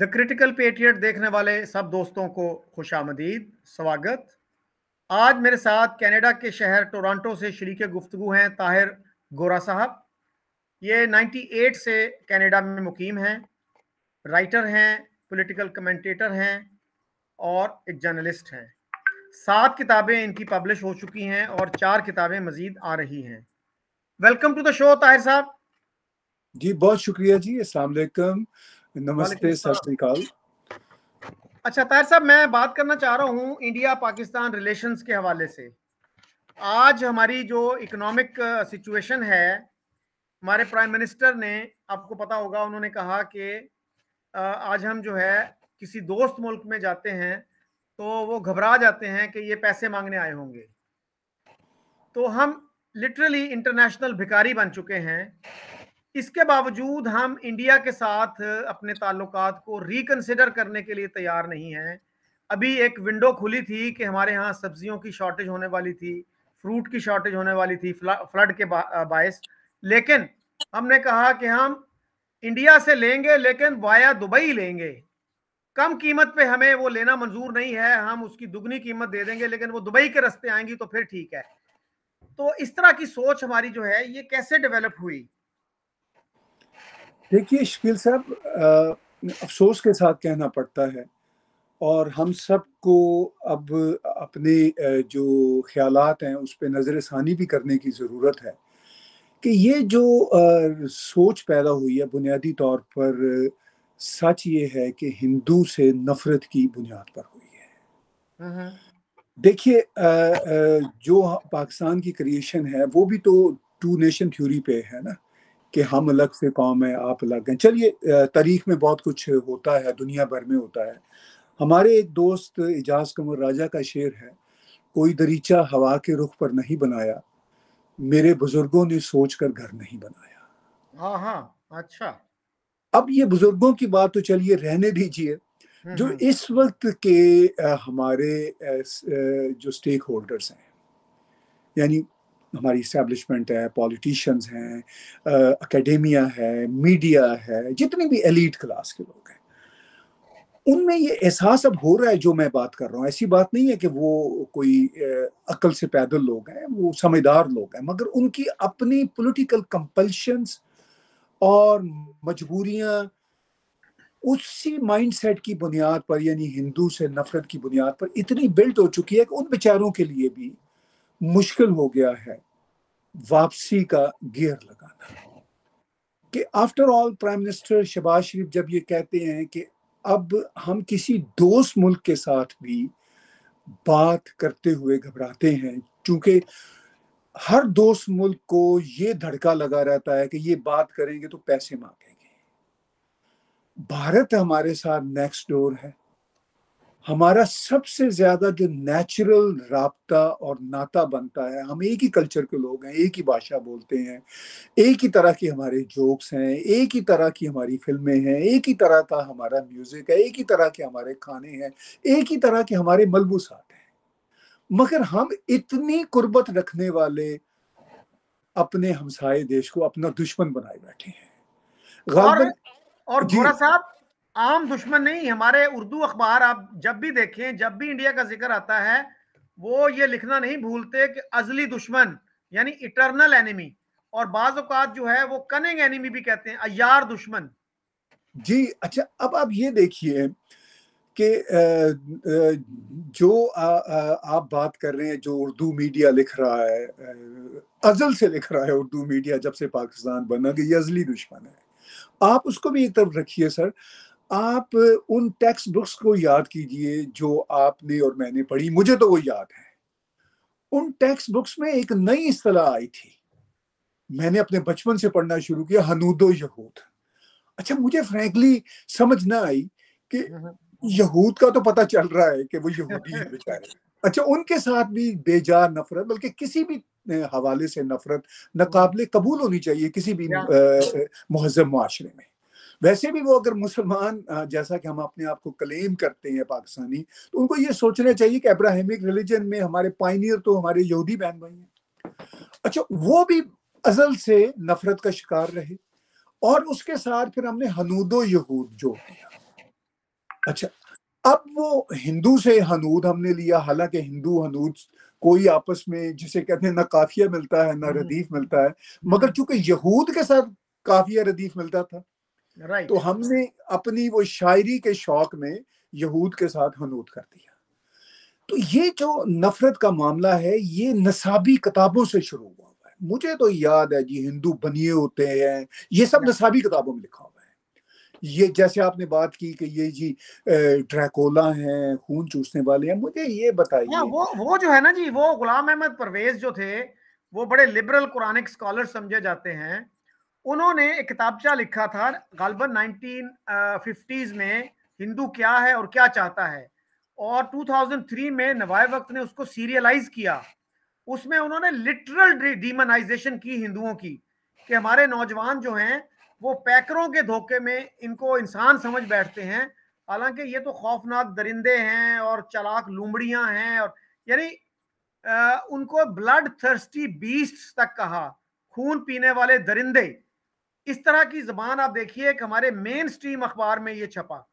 The critical patriot देखने वाले सब दोस्तों को खुश आमदीद स्वागत आज मेरे साथ कनाडा के शहर टोरंटो से शरीक गुफ्तु हैं ताहिर गोरा साहब ये 98 से कनाडा में मुकीम हैं राइटर हैं पॉलिटिकल कमेंटेटर हैं और एक जर्नलिस्ट हैं सात किताबें इनकी पब्लिश हो चुकी हैं और चार किताबें मजीद आ रही हैं welcome to the show Tahir साहब जी बहुत शुक्रिया जी असलकम नमस्ते सतरीकाल अच्छा तार साहब मैं बात करना चाह रहा हूँ इंडिया पाकिस्तान रिलेशंस के हवाले से आज हमारी जो इकोनॉमिक सिचुएशन है हमारे प्राइम मिनिस्टर ने आपको पता होगा उन्होंने कहा कि आज हम जो है किसी दोस्त मुल्क में जाते हैं तो वो घबरा जाते हैं कि ये पैसे मांगने आए होंगे तो हम लिटरली इंटरनेशनल भिकारी बन चुके हैं इसके बावजूद हम इंडिया के साथ अपने ताल्लुक को रिकनसिडर करने के लिए तैयार नहीं हैं अभी एक विंडो खुली थी कि हमारे यहाँ सब्जियों की शॉर्टेज होने वाली थी फ्रूट की शॉर्टेज होने वाली थी फ्लड के बायस लेकिन हमने कहा कि हम इंडिया से लेंगे लेकिन वाया दुबई लेंगे कम कीमत पे हमें वो लेना मंजूर नहीं है हम उसकी दुगनी कीमत दे देंगे लेकिन वो दुबई के रस्ते आएंगी तो फिर ठीक है तो इस तरह की सोच हमारी जो है ये कैसे डेवलप हुई देखिए शकील साहब अफसोस के साथ कहना पड़ता है और हम सब को अब अपने जो ख्याल हैं उस पर नज़र षानी भी करने की ज़रूरत है कि ये जो सोच पैदा हुई है बुनियादी तौर पर सच ये है कि हिंदू से नफ़रत की बुनियाद पर हुई है हम्म, हम्म। देखिए जो पाकिस्तान की क्रिएशन है वो भी तो टू नेशन थ्योरी पे है ना कि हम अलग से कौम है आप अलग हैं चलिए तारीख में बहुत कुछ होता है दुनिया भर में होता है हमारे एक दोस्त एजाज कमर राजा का शेर है कोई दरीचा हवा के रुख पर नहीं बनाया मेरे बुजुर्गों ने सोच कर घर नहीं बनाया हाँ हाँ अच्छा अब ये बुजुर्गों की बात तो चलिए रहने दीजिए हम्म, जो हम्म। इस वक्त के हमारे जो स्टेक होल्डर्स हैं यानी हमारी इस्टेब्लिशमेंट है पॉलिटिशियंस हैं अकेडेमिया है मीडिया है जितनी भी एलिट क्लास के लोग हैं उनमें ये एहसास अब हो रहा है जो मैं बात कर रहा हूँ ऐसी बात नहीं है कि वो कोई अकल से पैदल लोग हैं वो समझदार लोग हैं मगर उनकी अपनी पोलिटिकल कंपल्शंस और मजबूरियाँ उसी माइंडसेट की बुनियाद पर यानी हिंदू से नफरत की बुनियाद पर इतनी बिल्ट हो चुकी है कि उन बेचारों के लिए भी मुश्किल हो गया है वापसी का गियर लगाना कि after all prime minister Shahbaz Sharif जब ये कहते हैं कि अब हम किसी दोस्त मुल्क के साथ भी बात करते हुए घबराते हैं क्योंकि हर दोस्त मुल्क को ये धड़का लगा रहता है कि ये बात करेंगे तो पैसे मांगेंगे भारत हमारे साथ नेक्स्ट डोर है हमारा सबसे ज्यादा जो नेचुरल रबता और नाता बनता है हम एक ही कल्चर के लोग हैं एक ही भाषा बोलते हैं एक ही तरह की हमारे जोक्स हैं एक ही तरह की हमारी फिल्में हैं एक ही तरह का हमारा म्यूजिक है एक ही तरह के हमारे खाने हैं एक ही तरह के हमारे मलबूसात हैं मगर हम इतनी कुर्बत रखने वाले अपने हमसाए देश को अपना दुश्मन बनाए बैठे हैं और, और थोड़ा साहब आम दुश्मन नहीं हमारे उर्दू अखबार आप जब भी देखें जब भी इंडिया का जिक्र आता है वो ये लिखना नहीं भूलते कि अजली दुश्मन यानी इटरनल एनिमी और बाज जो है वो कनिंग एनिमी भी कहते हैं अयार दुश्मन जी अच्छा अब आप ये देखिए कि जो आ, आ, आप बात कर रहे हैं जो उर्दू मीडिया लिख रहा है अजल से लिख रहा है उर्दू मीडिया जब से पाकिस्तान बना कि ये अजली दुश्मन है आप उसको भी एक तरफ रखिए सर आप उन टेक्स्ट बुक्स को याद कीजिए जो आपने और मैंने पढ़ी मुझे तो वो याद है उन टेक्स्ट बुक्स में एक नई असलाह आई थी मैंने अपने बचपन से पढ़ना शुरू किया हनूदो यहूद अच्छा मुझे फ्रेंकली समझ ना आई कि हम्म, हम्म। यहूद का तो पता चल रहा है कि वो यहूदी है बेचारे अच्छा उनके साथ भी बेजा नफरत बल्कि किसी भी हवाले से नफरत नाकबले कबूल होनी चाहिए किसी भी महजब माशरे में वैसे भी वो अगर मुसलमान जैसा कि हम अपने आप को क्लेम करते हैं पाकिस्तानी तो उनको ये सोचना चाहिए कि अब्राहमिक रिलीजन में हमारे पाइनियर तो हमारे यहूदी बहन भाई हैं अच्छा वो भी अजल से नफरत का शिकार रहे और उसके साथ फिर हमने हनूदो यहूद जो दिया अच्छा अब वो हिंदू से हनूद हमने लिया हालांकि हिंदू हनूद कोई आपस में जिसे कहते हैं ना काफिया मिलता है ना हम्म। रदीफ मिलता है मगर हम्म। चूंकि यहूद के साथ काफिया रदीफ मिलता था right. तो हमने अपनी वो शायरी के शौक में यहूद के साथ हनूद कर दिया तो ये जो नफरत का मामला है ये नसाबी किताबों से शुरू हुआ हुआ है मुझे तो याद है जी हिंदू बनिए होते हैं ये सब नसाबी किताबों में लिखा हुआ है ये जैसे आपने बात की कि ये जी ड्रैकोला हैं खून चूसने वाले हैं मुझे ये बताइए वो वो जो है ना जी वो गुलाम अहमद परवेज जो थे वो बड़े लिबरल कुरानिक स्कॉलर समझे जाते हैं उन्होंने एक किताबचा लिखा था गालबन फिफ्टीज में हिंदू क्या है और क्या चाहता है और 2003 में नवाए वक्त ने उसको सीरियलाइज किया उसमें उन्होंने लिटरल डीमनाइजेशन की हिंदुओं की कि हमारे नौजवान जो हैं वो पैकरों के धोखे में इनको इंसान समझ बैठते हैं हालांकि ये तो खौफनाक दरिंदे हैं और चलाक लूमड़ियां हैं और यानी उनको ब्लड थर्स्टी बीस्ट तक कहा खून पीने वाले दरिंदे इस तरह की जबान आप देखिए कि हमारे मेन स्ट्रीम अखबार में ये छपा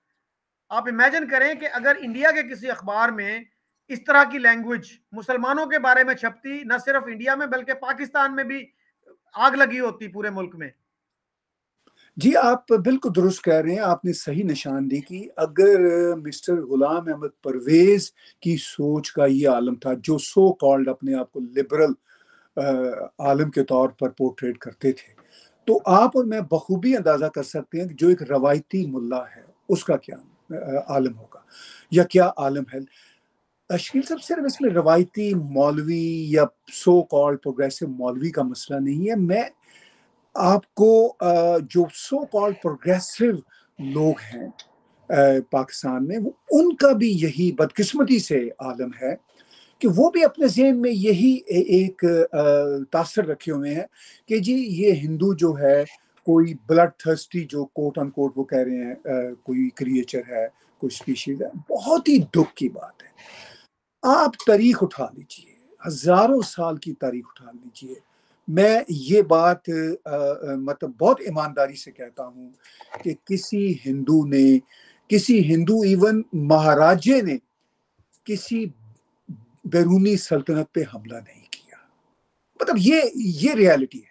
आप इमेजिन करें कि अगर इंडिया के किसी अखबार में इस तरह की लैंग्वेज मुसलमानों के बारे में छपती न सिर्फ इंडिया में बल्कि पाकिस्तान में भी आग लगी होती पूरे मुल्क में जी आप बिल्कुल दुरुस्त कह रहे हैं आपने सही निशानदेही की अगर मिस्टर गुलाम अहमद परवेज की सोच का ये आलम था जो सो कॉल्ड अपने आप को लिबरल आलम के तौर पर पोर्ट्रेट करते थे तो आप और मैं बखूबी अंदाज़ा कर सकते हैं कि जो एक रवायती मुल्ला है उसका क्या आलम होगा या क्या आलम है अशील साहब सिर्फ इसमें रवायती मौलवी या सो कॉल्ड प्रोग्रेसिव मौलवी का मसला नहीं है मैं आपको जो सो कॉल्ड प्रोग्रेसिव लोग हैं पाकिस्तान में वो उनका भी यही बदकिस्मती से आलम है कि वो भी अपने जेहन में यही एक तासर रखे हुए हैं कि जी ये हिंदू जो है कोई ब्लड थर्स्टी जो कोट ऑन कोट वो कह रहे हैं कोई क्रिएचर है कोई स्पीशीज है बहुत ही दुख की बात है आप तारीख उठा लीजिए हजारों साल की तारीख उठा लीजिए मैं ये बात आ, मतलब बहुत ईमानदारी से कहता हूँ कि किसी हिंदू ने किसी हिंदू इवन महाराजे ने किसी बैरूनी सल्तनत पे हमला नहीं किया मतलब ये ये रियलिटी है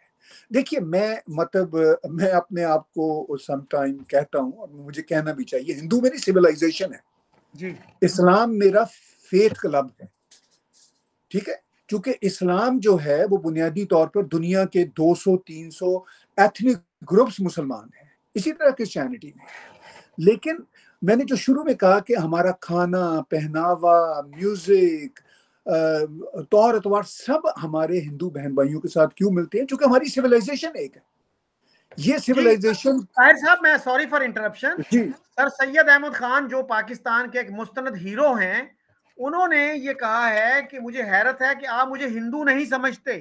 देखिए मैं मतलब मैं अपने आप को समटाइम कहता हूँ और मुझे कहना भी चाहिए हिंदू मेरी सिविलाइजेशन है जी इस्लाम मेरा फेथ क्लब है ठीक है क्योंकि इस्लाम जो है वो बुनियादी तौर पर दुनिया के 200-300 एथनिक ग्रुप्स मुसलमान हैं इसी तरह क्रिश्चियनिटी में लेकिन मैंने जो शुरू में कहा कि हमारा खाना पहनावा म्यूजिक तौर अतवार सब हमारे हिंदू बहन भाइयों के साथ क्यों मिलते हैं क्योंकि हमारी सिविलाइजेशन एक है ये सिविलाइजेशन साहब मैं sorry for interruption sir Syed Ahmad Khan जो पाकिस्तान के एक मुस्तंद हीरो हैं उन्होंने ये कहा है कि मुझे हैरत है कि आप मुझे हिंदू नहीं समझते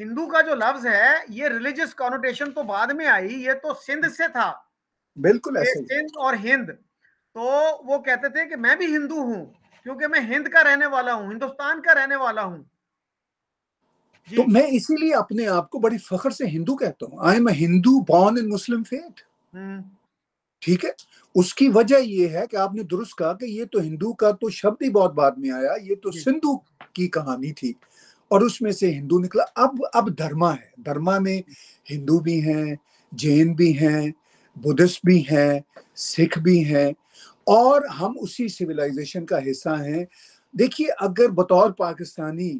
हिंदू का जो लफ्ज है ये रिलीजियस कॉनोटेशन तो बाद में आई ये तो सिंध से था बिल्कुल ऐसे सिंध और हिंद तो वो कहते थे कि मैं भी हिंदू हूँ क्योंकि मैं हिंद का रहने वाला हूँ हिंदुस्तान का रहने वाला हूँ तो मैं इसीलिए अपने आप को बड़ी फखर से हिंदू कहता हूँ I am Hindu born in Muslim faith ठीक है उसकी वजह यह है कि आपने दुरुस्त कहा कि ये तो हिंदू का तो शब्द ही बहुत बाद में आया ये तो सिंधु की कहानी थी और उसमें से हिंदू निकला अब अब धर्मा है धर्मा में हिंदू भी हैं जैन भी हैं बुद्धिस्ट भी हैं सिख भी हैं और हम उसी सिविलाइजेशन का हिस्सा हैं देखिए अगर बतौर Pakistani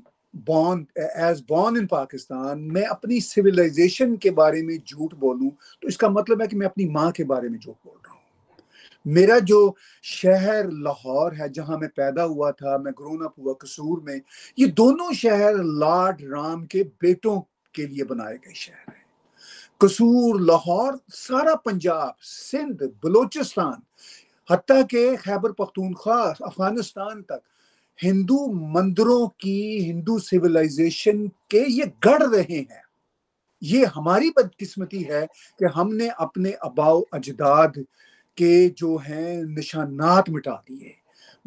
born as born in Pakistan मैं अपनी सिविलाइजेशन के बारे में झूठ बोलूं तो इसका मतलब है कि मैं अपनी माँ के बारे में झूठ बोल रहा हूँ मेरा जो शहर लाहौर है जहाँ मैं पैदा हुआ था मैं ग्रोन अप हुआ कसूर में ये दोनों शहर लाड राम के बेटों के लिए बनाए गए शहर हैं कसूर लाहौर सारा पंजाब सिंध बलोचिस्तान हती के खैबर पख्तूनख्वा अफगानिस्तान तक हिंदू मंदिरों की हिंदू सिविलाइजेशन के ये गढ़ रहे हैं ये हमारी बदकिस्मती है कि हमने अपने अबाव अजदाद के जो हैं निशानात मिटा दिए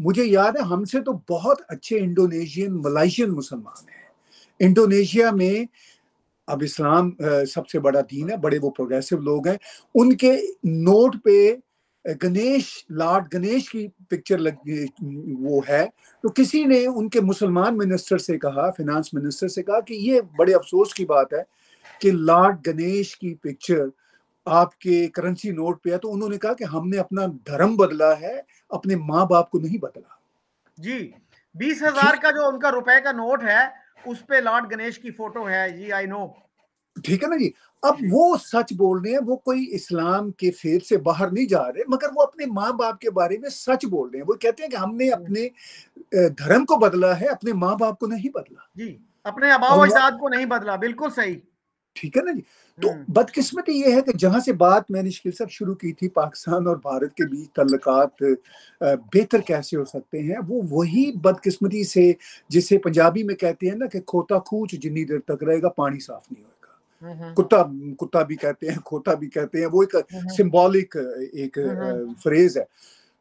मुझे याद है हमसे तो बहुत अच्छे इंडोनेशियन मलाइशियन मुसलमान हैं इंडोनेशिया में अब इस्लाम सबसे बड़ा दीन है बड़े वो प्रोग्रेसिव लोग हैं उनके नोट पे गणेश लॉर्ड गणेश की पिक्चर लग वो है तो किसी ने उनके मुसलमान मिनिस्टर से कहा फिनांस मिनिस्टर से कहा कि ये बड़े अफसोस की बात है कि लॉर्ड गणेश की पिक्चर आपके करेंसी नोट पे है तो उन्होंने कहा कि हमने अपना धर्म बदला है अपने माँ बाप को नहीं बदला जी बीस हजार का जो उनका रुपए का नोट है उस पे लॉर्ड गणेश की फोटो है जी आई नो ठीक है ना जी अब वो सच बोल रहे हैं वो कोई इस्लाम के फेर से बाहर नहीं जा रहे मगर वो अपने माँ बाप के बारे में सच बोल रहे हैं वो कहते हैं कि हमने अपने धर्म को बदला है अपने माँ बाप को नहीं बदला जी अपने अबाव को नहीं बदला बिल्कुल सही ठीक है ना जी तो हम्म। बदकिस्मती ये है कि जहाँ से बात मैंने शिकिल साहब शुरू की थी पाकिस्तान और भारत के बीच तल्लकात बेहतर कैसे हो सकते हैं वो वही बदकिस्मती से जिसे पंजाबी में कहते हैं ना कि खोता खूच जितनी देर तक रहेगा पानी साफ नहीं होगा कुत्ता कुत्ता भी कहते हैं खोता भी कहते हैं वो एक सिंबॉलिक एक फ्रेज है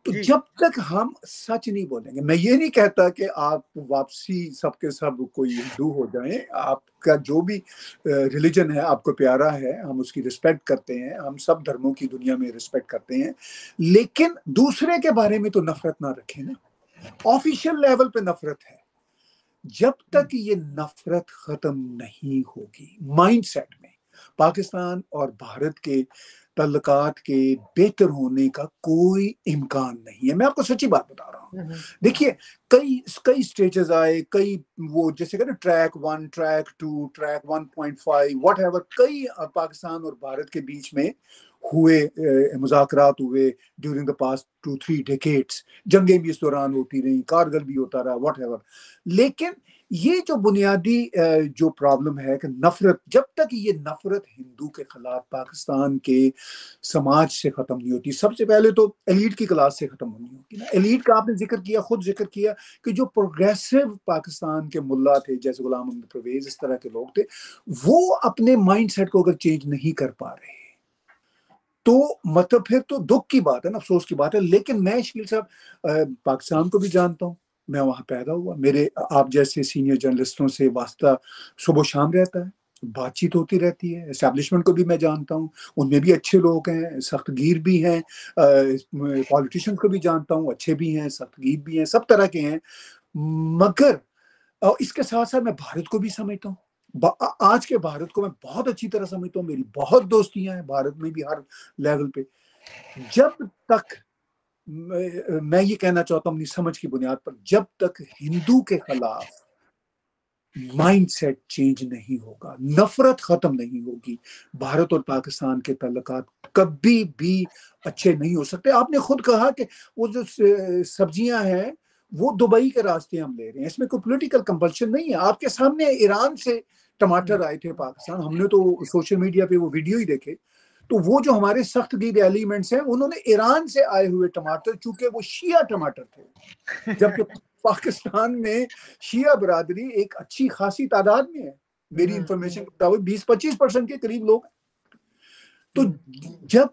तो जब तक हम सच नहीं बोलेंगे मैं ये नहीं कहता कि आप वापसी सबके सब कोई हिंदू हो जाएं आपका जो भी रिलीजन है आपको प्यारा है हम उसकी रिस्पेक्ट करते हैं हम सब धर्मों की दुनिया में रिस्पेक्ट करते हैं लेकिन दूसरे के बारे में तो नफरत ना रखें ना ऑफिशियल लेवल पे नफरत है जब हम्म। तक ये नफरत खत्म नहीं होगी माइंडसेट में पाकिस्तान और भारत के तल्लकात के बेहतर होने का कोई इम्कान नहीं है मैं आपको सच्ची बात बता रहा हूँ हम्म। देखिए कई कई स्टेजेस आए कई वो जैसे कहते track one track two track one point five whatever कई पाकिस्तान और भारत के बीच में हुए मुजाकर हुए during the past two three decades जंगें भी इस दौरान होती रहीं कारगिल भी होता रहा वट एवर लेकिन ये जो बुनियादी जो प्रॉब्लम है कि नफरत जब तक ये नफरत हिंदू के खिलाफ पाकिस्तान के समाज से ख़त्म नहीं होती सबसे पहले तो एलिट की क्लास से ख़त्म होनी होगी ना एलिट का आपने जिक्र किया खुद जिक्र किया कि जो प्रोग्रेसिव पाकिस्तान के मुल्ला थे जैसे गुलाम अहमद परवेज इस तरह के लोग थे वो अपने माइंड सेट को अगर चेंज नहीं कर पा रहे तो मतलब फिर तो दुख की बात है ना अफसोस की बात है लेकिन मैं शकील साहब पाकिस्तान को भी जानता हूँ मैं वहाँ पैदा हुआ मेरे आप जैसे सीनियर जर्नलिस्टों से वास्ता सुबह शाम रहता है बातचीत होती रहती है इस्टेब्लिशमेंट को भी मैं जानता हूँ उनमें भी अच्छे लोग हैं सख्तगीर भी हैं पॉलिटिशियंस को भी जानता हूँ अच्छे भी हैं सख्तगीर भी हैं सब तरह के हैं मगर और इसके साथ साथ मैं भारत को भी समझता हूँ आज के भारत को मैं बहुत अच्छी तरह समझता हूँ मेरी बहुत दोस्तियां हैं भारत में भी हर लेवल पे जब तक मैं, ये कहना चाहता हूँ अपनी समझ की बुनियाद पर जब तक हिंदू के खिलाफ माइंडसेट चेंज नहीं होगा नफरत खत्म नहीं होगी भारत और पाकिस्तान के तल्लक कभी भी अच्छे नहीं हो सकते आपने खुद कहा कि वो जो सब्जियां हैं वो दुबई के रास्ते हम ले रहे हैं इसमें कोई पोलिटिकल कंपल्शन नहीं है आपके सामने ईरान से टमाटर आए थे पाकिस्तान हमने तो सोशल मीडिया पे वो वीडियो ही देखे तो वो जो हमारे सख्त गीब एलिमेंट्स हैं उन्होंने ईरान से आए हुए टमाटर चूंकि वो शिया टमाटर थे जबकि पाकिस्तान में शिया बरदरी एक अच्छी खासी तादाद में है मेरी इंफॉर्मेशन हम्म। के मुताबिक बीस पच्चीस परसेंट के करीब लोग तो जब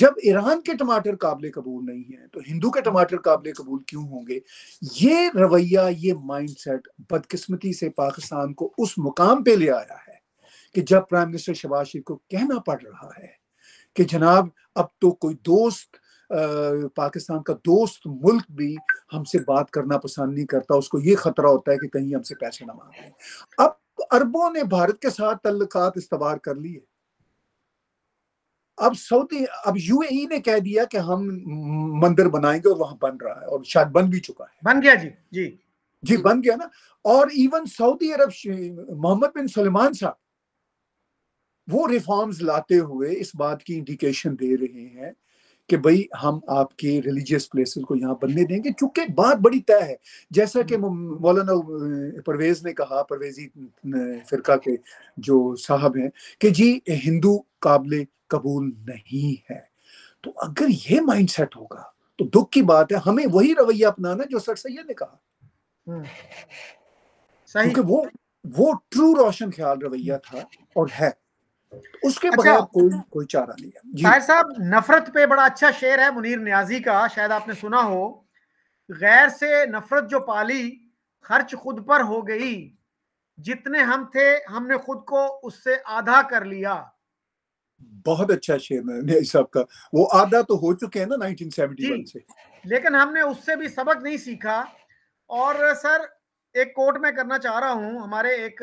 जब ईरान के टमाटर काबिल कबूल नहीं है तो हिंदू के टमाटर काबिल कबूल क्यों होंगे ये रवैया ये माइंडसेट बदकिस्मती से पाकिस्तान को उस मुकाम पे ले आया है कि जब प्राइम मिनिस्टर शबाज शरीफ को कहना पड़ रहा है कि जनाब अब तो कोई दोस्त पाकिस्तान का दोस्त मुल्क भी हमसे बात करना पसंद नहीं करता उसको ये खतरा होता है कि कहीं हमसे पैसे ना मांगे अब अरबों ने भारत के साथ तल्लक इस्तवार कर लिए अब सऊदी अब यूएई e ने कह दिया कि हम मंदिर बनाएंगे और वहां बन रहा है और शायद बन भी चुका है बन गया जी जी जी बन गया ना और even Saudi Arab Mohammed bin Salman साहब वो रिफॉर्म्स लाते हुए इस बात की इंडिकेशन दे रहे हैं कि भाई हम आपके रिलीजियस प्लेसेस को यहाँ बनने देंगे क्योंकि बात बड़ी तय है जैसा कि हम्म। मौलाना परवेज ने कहा परवेजी फिरका के जो साहब हैं कि जी हिंदू काबिल कबूल नहीं है तो अगर ये माइंडसेट होगा तो दुख की बात है हमें वही रवैया अपनाना जो सर सैयद ने कहा हम्म। क्योंकि वो वो ट्रू रोशन ख्याल रवैया था और है उसके अच्छा, बगैर कोई कोई चारा नहीं है ताहिर साहब नफरत पे बड़ा अच्छा शेर है मुनीर न्याजी का शायद आपने सुना हो गैर से नफरत जो पाली खर्च खुद पर हो गई जितने हम थे हमने खुद को उससे आधा कर लिया बहुत अच्छा शेर है साहब का वो आधा तो हो चुके हैं ना 1971 से लेकिन हमने उससे भी सबक नहीं सीखा और सर एक कोट में करना चाह रहा हूं हमारे एक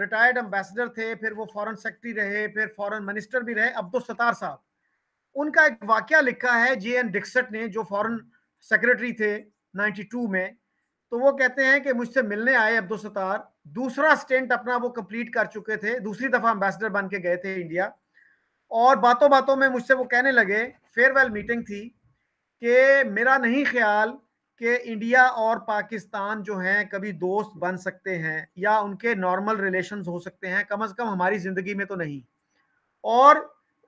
रिटायर्ड एम्बेसडर थे फिर वो फॉरेन सेक्रेटरी रहे फिर फॉरेन मिनिस्टर भी रहे अब्दुल सतार साहब उनका एक वाक्य लिखा है जे एन डिक्सट ने जो फॉरेन सेक्रेटरी थे 92 में तो वो कहते हैं कि मुझसे मिलने आए अब्दुल सतार दूसरा स्टेंट अपना वो कंप्लीट कर चुके थे दूसरी दफा एम्बेसडर बन के गए थे इंडिया और बातों बातों में मुझसे वो कहने लगे फेयरवेल मीटिंग थी कि मेरा नहीं ख्याल कि इंडिया और पाकिस्तान जो हैं कभी दोस्त बन सकते हैं या उनके नॉर्मल रिलेशन हो सकते हैं कम अज कम हमारी जिंदगी में तो नहीं और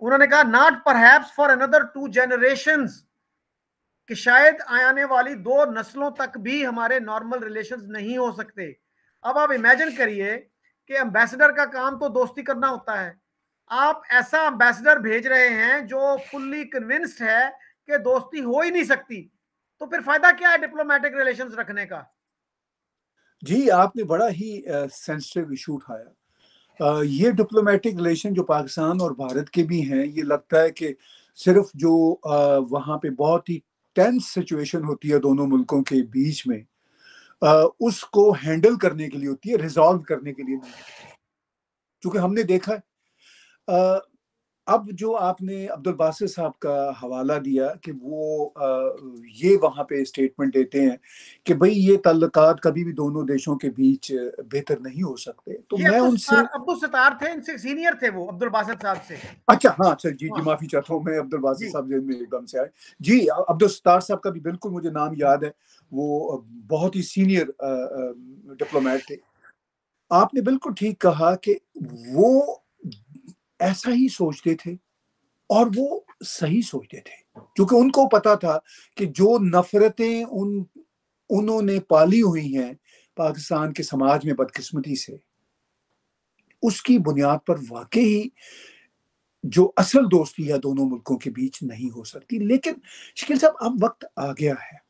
उन्होंने कहा नॉट पर फॉर अनदर टू जनरेशन कि शायद आने वाली दो नस्लों तक भी हमारे नॉर्मल रिलेशन नहीं हो सकते अब आप इमेजिन करिए कि एम्बेसडर का काम तो दोस्ती करना होता है आप ऐसा एम्बेसडर भेज रहे हैं जो फुल्ली कन्विंस्ड है कि दोस्ती हो ही नहीं सकती तो फिर फायदा क्या है डिप्लोमेटिक रिलेशंस रखने का जी आपने बड़ा ही सेंसिटिव इशू उठाया ये डिप्लोमेटिक रिलेशन जो पाकिस्तान और भारत के भी हैं ये लगता है कि सिर्फ जो आ, वहां पे बहुत ही टेंस सिचुएशन होती है दोनों मुल्कों के बीच में आ, उसको हैंडल करने के लिए होती है रिजॉल्व करने के लिए नहीं क्योंकि हमने देखा है अब जो आपने अब्दुल बासिर साहब का हवाला दिया कि वो आ, ये वहाँ पे स्टेटमेंट देते हैं कि भाई ये तल्लक कभी भी दोनों देशों के बीच बेहतर नहीं हो सकते तो मैं उनसे अब्दुल सितार थे इनसे सीनियर थे वो अब्दुल बासिर साहब से अच्छा हाँ सर अच्छा, जी जी हाँ। माफी चाहता हूँ मैं अब्दुल बासिर साहब में एकदम से आए जी अब्दुल सितार साहब का भी बिल्कुल मुझे नाम याद है वो बहुत ही सीनियर डिप्लोमेट थे आपने बिल्कुल ठीक कहा कि वो ऐसा ही सोचते थे और वो सही सोचते थे क्योंकि उनको पता था कि जो नफरतें उन उन्होंने पाली हुई हैं पाकिस्तान के समाज में बदकिस्मती से उसकी बुनियाद पर वाकई ही जो असल दोस्ती है दोनों मुल्कों के बीच नहीं हो सकती लेकिन शकील साहब अब वक्त आ गया है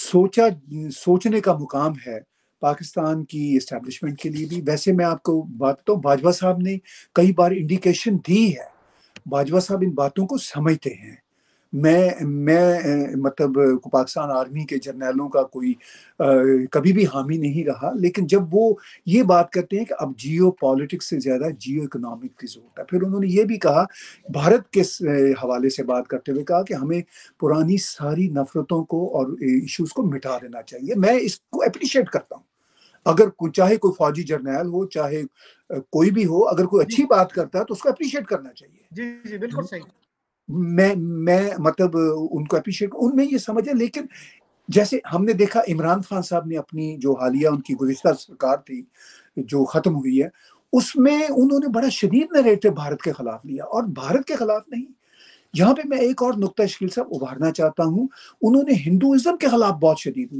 सोचा सोचने का मुकाम है पाकिस्तान की इस्टेब्लिशमेंट के लिए भी वैसे मैं आपको बात तो भाजपा साहब ने कई बार इंडिकेशन दी है भाजपा साहब इन बातों को समझते हैं मैं मैं मतलब पाकिस्तान आर्मी के जर्नैलों का कोई आ, कभी भी हामी नहीं रहा लेकिन जब वो ये बात करते हैं कि अब जियो पॉलिटिक्स से ज़्यादा जियो इकोनॉमिक की ज़रूरत है फिर उन्होंने ये भी कहा भारत के हवाले से बात करते हुए कहा कि हमें पुरानी सारी नफ़रतों को और इश्यूज़ को मिटा देना चाहिए मैं इसको अप्रिशिएट करता हूँ अगर को, चाहे कोई फौजी जर्नैल हो चाहे कोई भी हो अगर कोई अच्छी बात करता है तो उसको अप्रिशिएट करना चाहिए जी जी बिल्कुल सही मैं मैं मतलब उनको अप्रिशिएट उनमें ये समझ है लेकिन जैसे हमने देखा इमरान खान साहब ने अपनी जो हालिया उनकी गुजशत सरकार थी जो ख़त्म हुई है उसमें उन्होंने बड़ा शदीद नरेटिव भारत के खिलाफ लिया और भारत के खिलाफ नहीं यहाँ पे मैं एक और नुकता शकील साहब उभारना चाहता हूँ उन्होंने हिंदुज़म के खिलाफ बहुत शदीद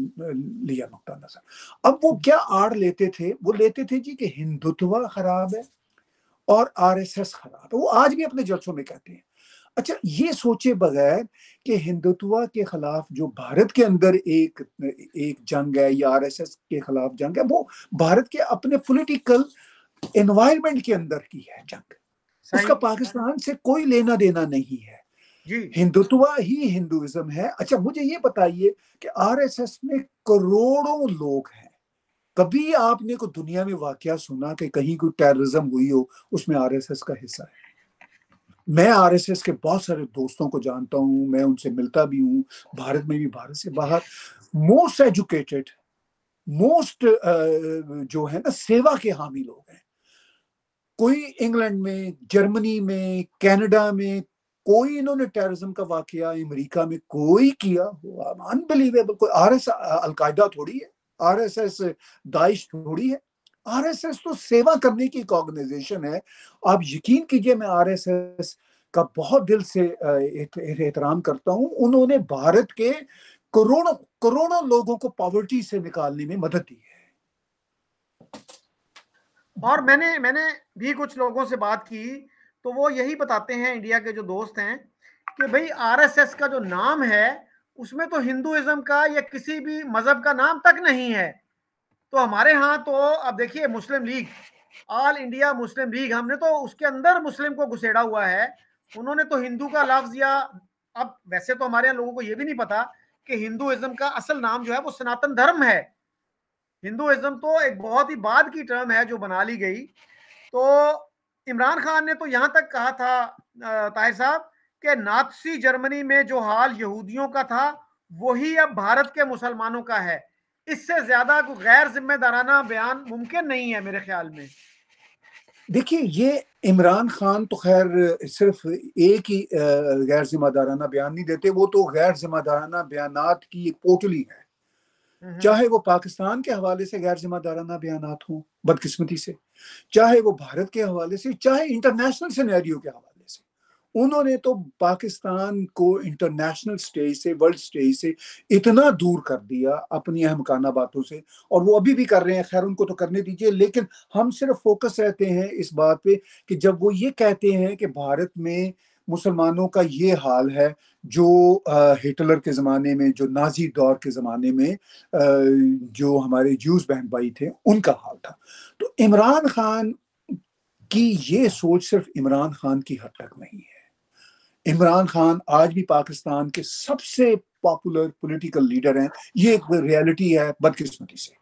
लिया नुकता नजर अब वो क्या आड़ लेते थे वो लेते थे जी कि हिंदुत्वा खराब है और आरएसएस खराब है वो आज भी अपने जलसों में कहते हैं अच्छा ये सोचे बगैर कि हिंदुत्वा के खिलाफ जो भारत के अंदर एक एक जंग है या आरएसएस के खिलाफ जंग है वो भारत के अपने पॉलिटिकल इन्वायरमेंट के अंदर की है जंग उसका पाकिस्तान से कोई लेना देना नहीं है हिंदुत्व ही हिंदुइज्म है अच्छा मुझे ये बताइए कि आरएसएस में करोड़ों लोग हैं कभी आपने को दुनिया में वाकया सुना कि कहीं कोई टेररिज्म हुई हो उसमें आरएसएस का हिस्सा है मैं आरएसएस के बहुत सारे दोस्तों को जानता हूँ मैं उनसे मिलता भी हूँ भारत में भी भारत से बाहर मोस्ट एजुकेटेड मोस्ट जो है ना सेवा के हामी लोग हैं कोई इंग्लैंड में जर्मनी में कनाडा में कोई इन्होंने टेररिज्म का वाकया अमेरिका में कोई किया अनबिलीवेबल कोई आर एस अलकायदा थोड़ी है आर एस एस दाइश थोड़ी है आर एस एस तो सेवा करने की एक ऑर्गेनाइजेशन है आप यकीन कीजिए मैं आर एस एस का बहुत दिल से एहतराम करता हूँ उन्होंने भारत के करोड़ों करोड़ों लोगों को पॉवर्टी से निकालने में मदद दी है और मैंने मैंने भी कुछ लोगों से बात की तो वो यही बताते हैं इंडिया के जो दोस्त हैं कि भाई आरएसएस का जो नाम है उसमें तो हिंदुइज्म का या किसी भी मजहब का नाम तक नहीं है तो हमारे यहाँ तो अब देखिए मुस्लिम लीग ऑल इंडिया मुस्लिम लीग हमने तो उसके अंदर मुस्लिम को घुसेड़ा हुआ है उन्होंने तो हिंदू का लफ्ज या अब वैसे तो हमारे यहाँ लोगों को ये भी नहीं पता कि हिंदुइज्म का असल नाम जो है वो सनातन धर्म है हिंदुज्म तो एक बहुत ही बाद की टर्म है जो बना ली गई तो इमरान खान ने तो यहाँ तक कहा था ताहिर साहब कि नाथसी जर्मनी में जो हाल यहूदियों का था वही अब भारत के मुसलमानों का है इससे ज्यादा कोई गैर जिम्मेदाराना बयान मुमकिन नहीं है मेरे ख्याल में देखिए ये इमरान खान तो खैर सिर्फ एक ही गैर जिम्मेदाराना बयान नहीं देते वो तो गैर जिम्मेदाराना बयान की एक पोटली है हम्म। चाहे वो पाकिस्तान के हवाले से गैर जिम्मेदाराना बयान हों बदकिस्मती से चाहे वो भारत के हवाले से चाहे इंटरनेशनल सिनेरियो के हवाले से उन्होंने तो पाकिस्तान को इंटरनेशनल स्टेज से वर्ल्ड स्टेज से इतना दूर कर दिया अपनी अहमकाना बातों से और वो अभी भी कर रहे हैं खैर उनको तो करने दीजिए लेकिन हम सिर्फ फोकस रहते हैं इस बात पे कि जब वो ये कहते हैं कि भारत में मुसलमानों का ये हाल है जो हिटलर के ज़माने में जो नाजी दौर के ज़माने में जो हमारे जूस बहन भाई थे उनका हाल था तो इमरान खान की ये सोच सिर्फ इमरान खान की हद तक नहीं है इमरान खान आज भी पाकिस्तान के सबसे पॉपुलर पॉलिटिकल लीडर हैं ये एक रियलिटी है बदकिस्मती से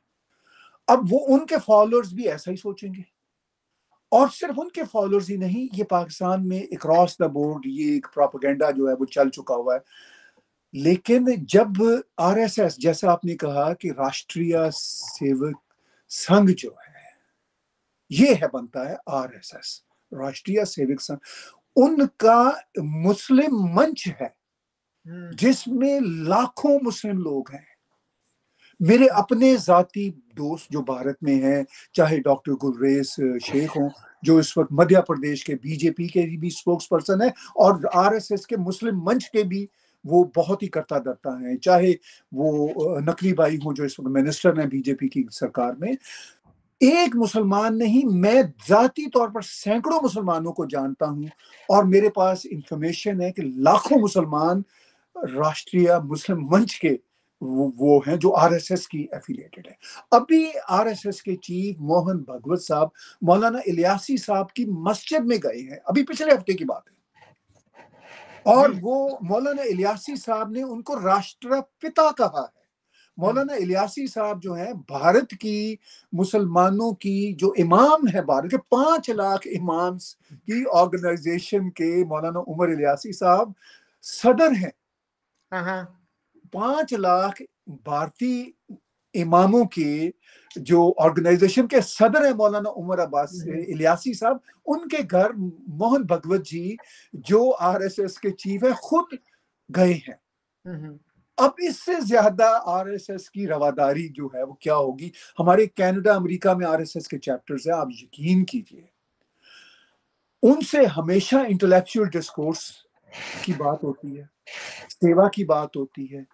अब वो उनके फॉलोअर्स भी ऐसा ही सोचेंगे और सिर्फ उनके फॉलोअर्स ही नहीं ये पाकिस्तान में अक्रॉस द बोर्ड ये एक प्रोपोगेंडा जो है वो चल चुका हुआ है लेकिन जब आरएसएस जैसा आपने कहा कि राष्ट्रीय सेवक संघ जो है ये है बनता है आरएसएस राष्ट्रीय सेवक संघ उनका मुस्लिम मंच है हम्म। जिसमें लाखों मुस्लिम लोग हैं मेरे अपने ज़ाती दोस्त जो भारत में हैं चाहे डॉक्टर गुलरेज शेख हों जो इस वक्त मध्य प्रदेश के बीजेपी के भी स्पोक्स पर्सन है और आरएसएस के मुस्लिम मंच के भी वो बहुत ही करता धरता है चाहे वो नकली बाई हों जो इस वक्त मिनिस्टर हैं बीजेपी की सरकार में एक मुसलमान नहीं मैं जाती तौर पर सैकड़ों मुसलमानों को जानता हूं और मेरे पास इंफॉर्मेशन है कि लाखों मुसलमान राष्ट्रीय मुस्लिम मंच के वो, हैं जो आरएसएस की एफिलेटेड है अभी आरएसएस के चीफ मोहन भगवत साहब मौलाना इलियासी साहब की मस्जिद में गए हैं अभी पिछले हफ्ते की बात है और वो मौलाना इलियासी साहब ने उनको राष्ट्रपिता कहा है मौलाना इलियासी साहब जो है भारत की मुसलमानों की जो इमाम है भारत के पांच लाख इमाम की ऑर्गेनाइजेशन के मौलाना उमर इलियासी साहब सदर हैं हाँ, हाँ। पांच लाख भारतीय इमामों की जो ऑर्गेनाइजेशन के सदर है मौलाना उमर अब्बास हम्म, हम्म। इलियासी साहब उनके घर मोहन भगवत जी जो आरएसएस के चीफ है खुद गए हैं हम्म, अब इससे ज्यादा आरएसएस की रवादारी जो है वो क्या होगी हमारे कनाडा अमेरिका में आरएसएस के चैप्टर्स हैं आप यकीन कीजिए उनसे हमेशा इंटेलेक्चुअल डिस्कोर्स की बात होती है सेवा की बात होती है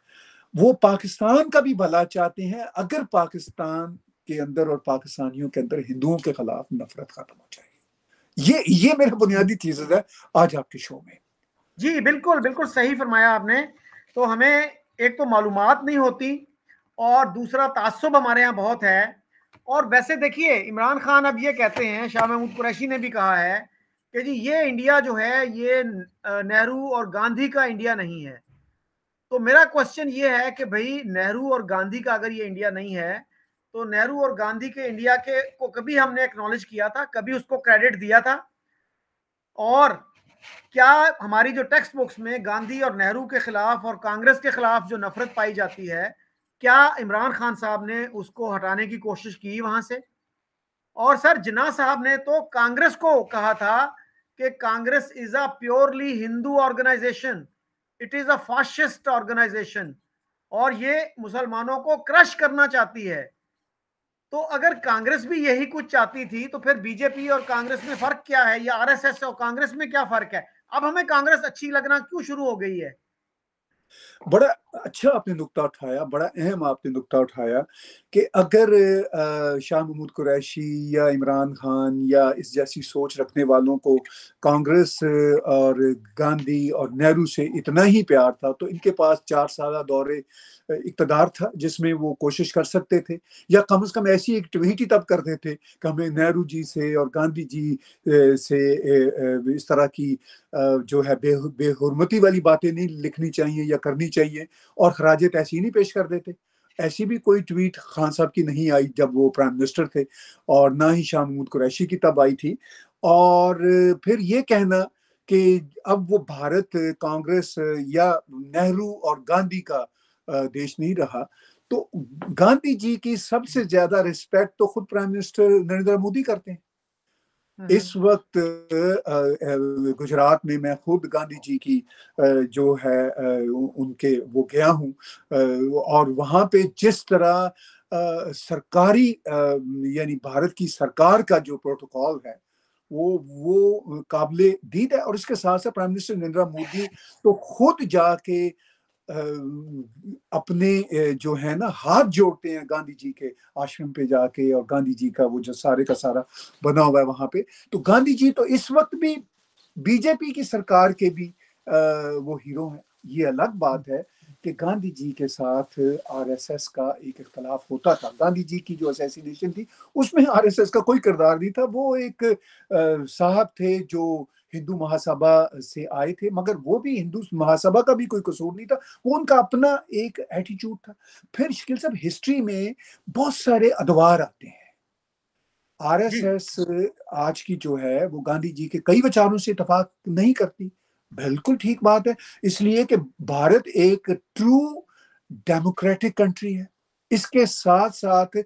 वो पाकिस्तान का भी भला चाहते हैं अगर पाकिस्तान के अंदर और पाकिस्तानियों के अंदर हिंदुओं के खिलाफ नफरत खत्म हो जाएगी ये ये मेरा बुनियादी चीज है आज आपके शो में जी बिल्कुल बिल्कुल सही फरमाया आपने तो हमें एक तो मालूम नहीं होती और दूसरा तसब हमारे यहाँ बहुत है और वैसे देखिए इमरान खान अब ये कहते हैं शाह महमूद कुरैशी ने भी कहा है कि जी ये इंडिया जो है ये नेहरू और गांधी का इंडिया नहीं है तो मेरा क्वेश्चन ये है कि भाई नेहरू और गांधी का अगर ये इंडिया नहीं है तो नेहरू और गांधी के इंडिया के को कभी हमने एक्नोलेज किया था कभी उसको क्रेडिट दिया था और क्या हमारी जो टेक्स्ट बुक्स में गांधी और नेहरू के खिलाफ और कांग्रेस के खिलाफ जो नफरत पाई जाती है क्या इमरान खान साहब ने उसको हटाने की कोशिश की वहां से और सर जिना साहब ने तो कांग्रेस को कहा था कि Congress is a purely Hindu organization it is a fastest organization और ये मुसलमानों को क्रश करना चाहती है तो अगर कांग्रेस भी यही कुछ चाहती थी तो फिर बीजेपी और कांग्रेस में फर्क क्या है या आरएसएस और कांग्रेस में क्या फर्क है अब हमें कांग्रेस अच्छी लगना क्यों शुरू हो गई है बड़ा अच्छा आपने नुकता उठाया बड़ा अहम आपने नुकता उठाया कि अगर शाह महमूद कुरैशी या इमरान खान या इस जैसी सोच रखने वालों को कांग्रेस और गांधी और नेहरू से इतना ही प्यार था तो इनके पास चार साल दौरे इकतदार था जिसमें वो कोशिश कर सकते थे या कम अज़ कम ऐसी एक्टिविटी तब करते थे कि हमें नेहरू जी से और गांधी जी से इस तरह की जो है बेहरमती वाली बातें नहीं लिखनी चाहिए या करनी चाहिए और खराज तहसीन ही पेश कर देते ऐसी भी कोई ट्वीट खान साहब की नहीं आई जब वो प्राइम मिनिस्टर थे और ना ही शाह महमूद कुरैशी की तब आई थी और फिर ये कहना कि अब वो भारत कांग्रेस या नेहरू और गांधी का देश नहीं रहा तो गांधी जी की सबसे ज्यादा रिस्पेक्ट तो खुद प्राइम मिनिस्टर नरेंद्र मोदी करते हैं हम्म। इस वक्त गुजरात में मैं खुद गांधी जी की जो है उनके वो गया हूँ और वहाँ पे जिस तरह सरकारी यानी भारत की सरकार का जो प्रोटोकॉल है वो वो काबिल दीद है और इसके साथ साथ प्राइम मिनिस्टर नरेंद्र मोदी तो खुद जाके अपने जो है ना हाथ जोड़ते हैं गांधी जी के आश्रम पे जाके और गांधी जी का वो जो सारे का सारा बना हुआ है वहां पे तो गांधी जी तो इस वक्त भी बीजेपी की सरकार के भी वो हीरो हैं ये अलग बात है कि गांधी जी के साथ आरएसएस का एक इख्तलाफ होता था गांधी जी की जो असैसिनेशन थी उसमें आरएसएस का कोई किरदार नहीं था वो एक साहब थे जो हिंदू महासभा से आए थे मगर वो भी हिंदू महासभा का भी कोई कसूर नहीं था वो उनका अपना एक एटीट्यूड था फिर शिकिल साहब हिस्ट्री में बहुत सारे अदवार आते हैं आरएसएस आज की जो है वो गांधी जी के कई विचारों से इतफाक नहीं करती बिल्कुल ठीक बात है इसलिए कि भारत एक ट्रू डेमोक्रेटिक कंट्री है इसके साथ साथ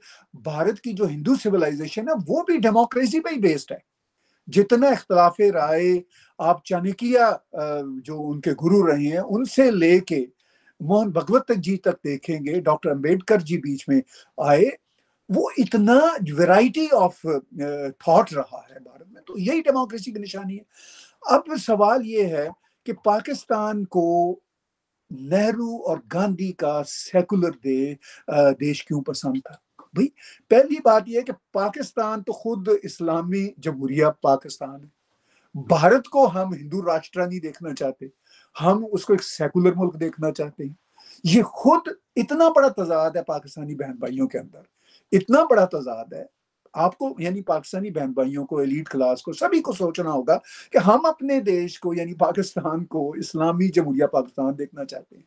भारत की जो हिंदू सिविलाइजेशन है वो भी डेमोक्रेसी पे ही बेस्ड है जितना इख्तलाफ राय आप चाणकिया जो उनके गुरु रहे हैं उनसे लेके मोहन भगवत जी तक देखेंगे डॉक्टर अंबेडकर जी बीच में आए वो इतना वैरायटी ऑफ थॉट रहा है भारत में तो यही डेमोक्रेसी की निशानी है अब सवाल ये है कि पाकिस्तान को नेहरू और गांधी का सेकुलर दे देश क्यों पसंद था भाई पहली बात यह कि पाकिस्तान तो खुद इस्लामी जमहूरिया पाकिस्तान है भारत को हम हिंदू राष्ट्र नहीं देखना चाहते हम उसको एक सेकुलर मुल्क देखना चाहते हैं ये खुद इतना बड़ा तजाद है पाकिस्तानी बहन भाइयों के अंदर इतना बड़ा तजाद है आपको यानी पाकिस्तानी बहन भाइयों को एलिट क्लास को सभी को सोचना होगा कि हम अपने देश को यानी पाकिस्तान को इस्लामी जमहूरिया पाकिस्तान देखना चाहते हैं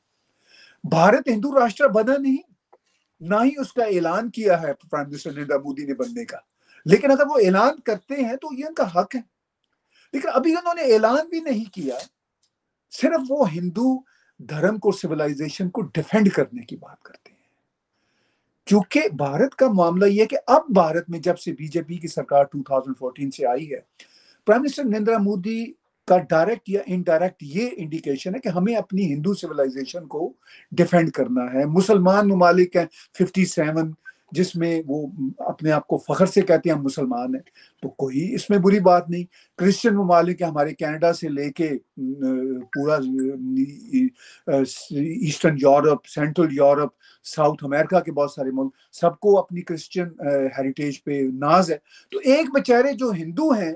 भारत हिंदू राष्ट्र बना नहीं ना ही उसका ऐलान किया है प्राइम मिनिस्टर नरेंद्र मोदी ने बनने का लेकिन अगर वो ऐलान करते हैं तो ये उनका हक है लेकिन अभी उन्होंने ऐलान भी नहीं किया सिर्फ वो हिंदू धर्म को सिविलाइजेशन को डिफेंड करने की बात करते हैं क्योंकि भारत का मामला यह है कि अब भारत में जब से बीजेपी की सरकार 2014 से आई है प्राइम मिनिस्टर नरेंद्र मोदी का डायरेक्ट या इनडायरेक्ट ये इंडिकेशन है कि हमें अपनी हिंदू सिविलाइजेशन को डिफेंड करना है मुसलमान ममालिक हैं फिफ्टी सेवन जिसमें वो अपने आप को फख्र से कहते हैं हम मुसलमान हैं तो कोई इसमें बुरी बात नहीं क्रिश्चियन ममालिक हैं हमारे कनाडा से लेके पूरा Eastern Europe Central Europe South America के बहुत सारे मुल्क सबको अपनी क्रिश्चियन हेरिटेज पे नाज है तो एक बेचारे जो हिंदू हैं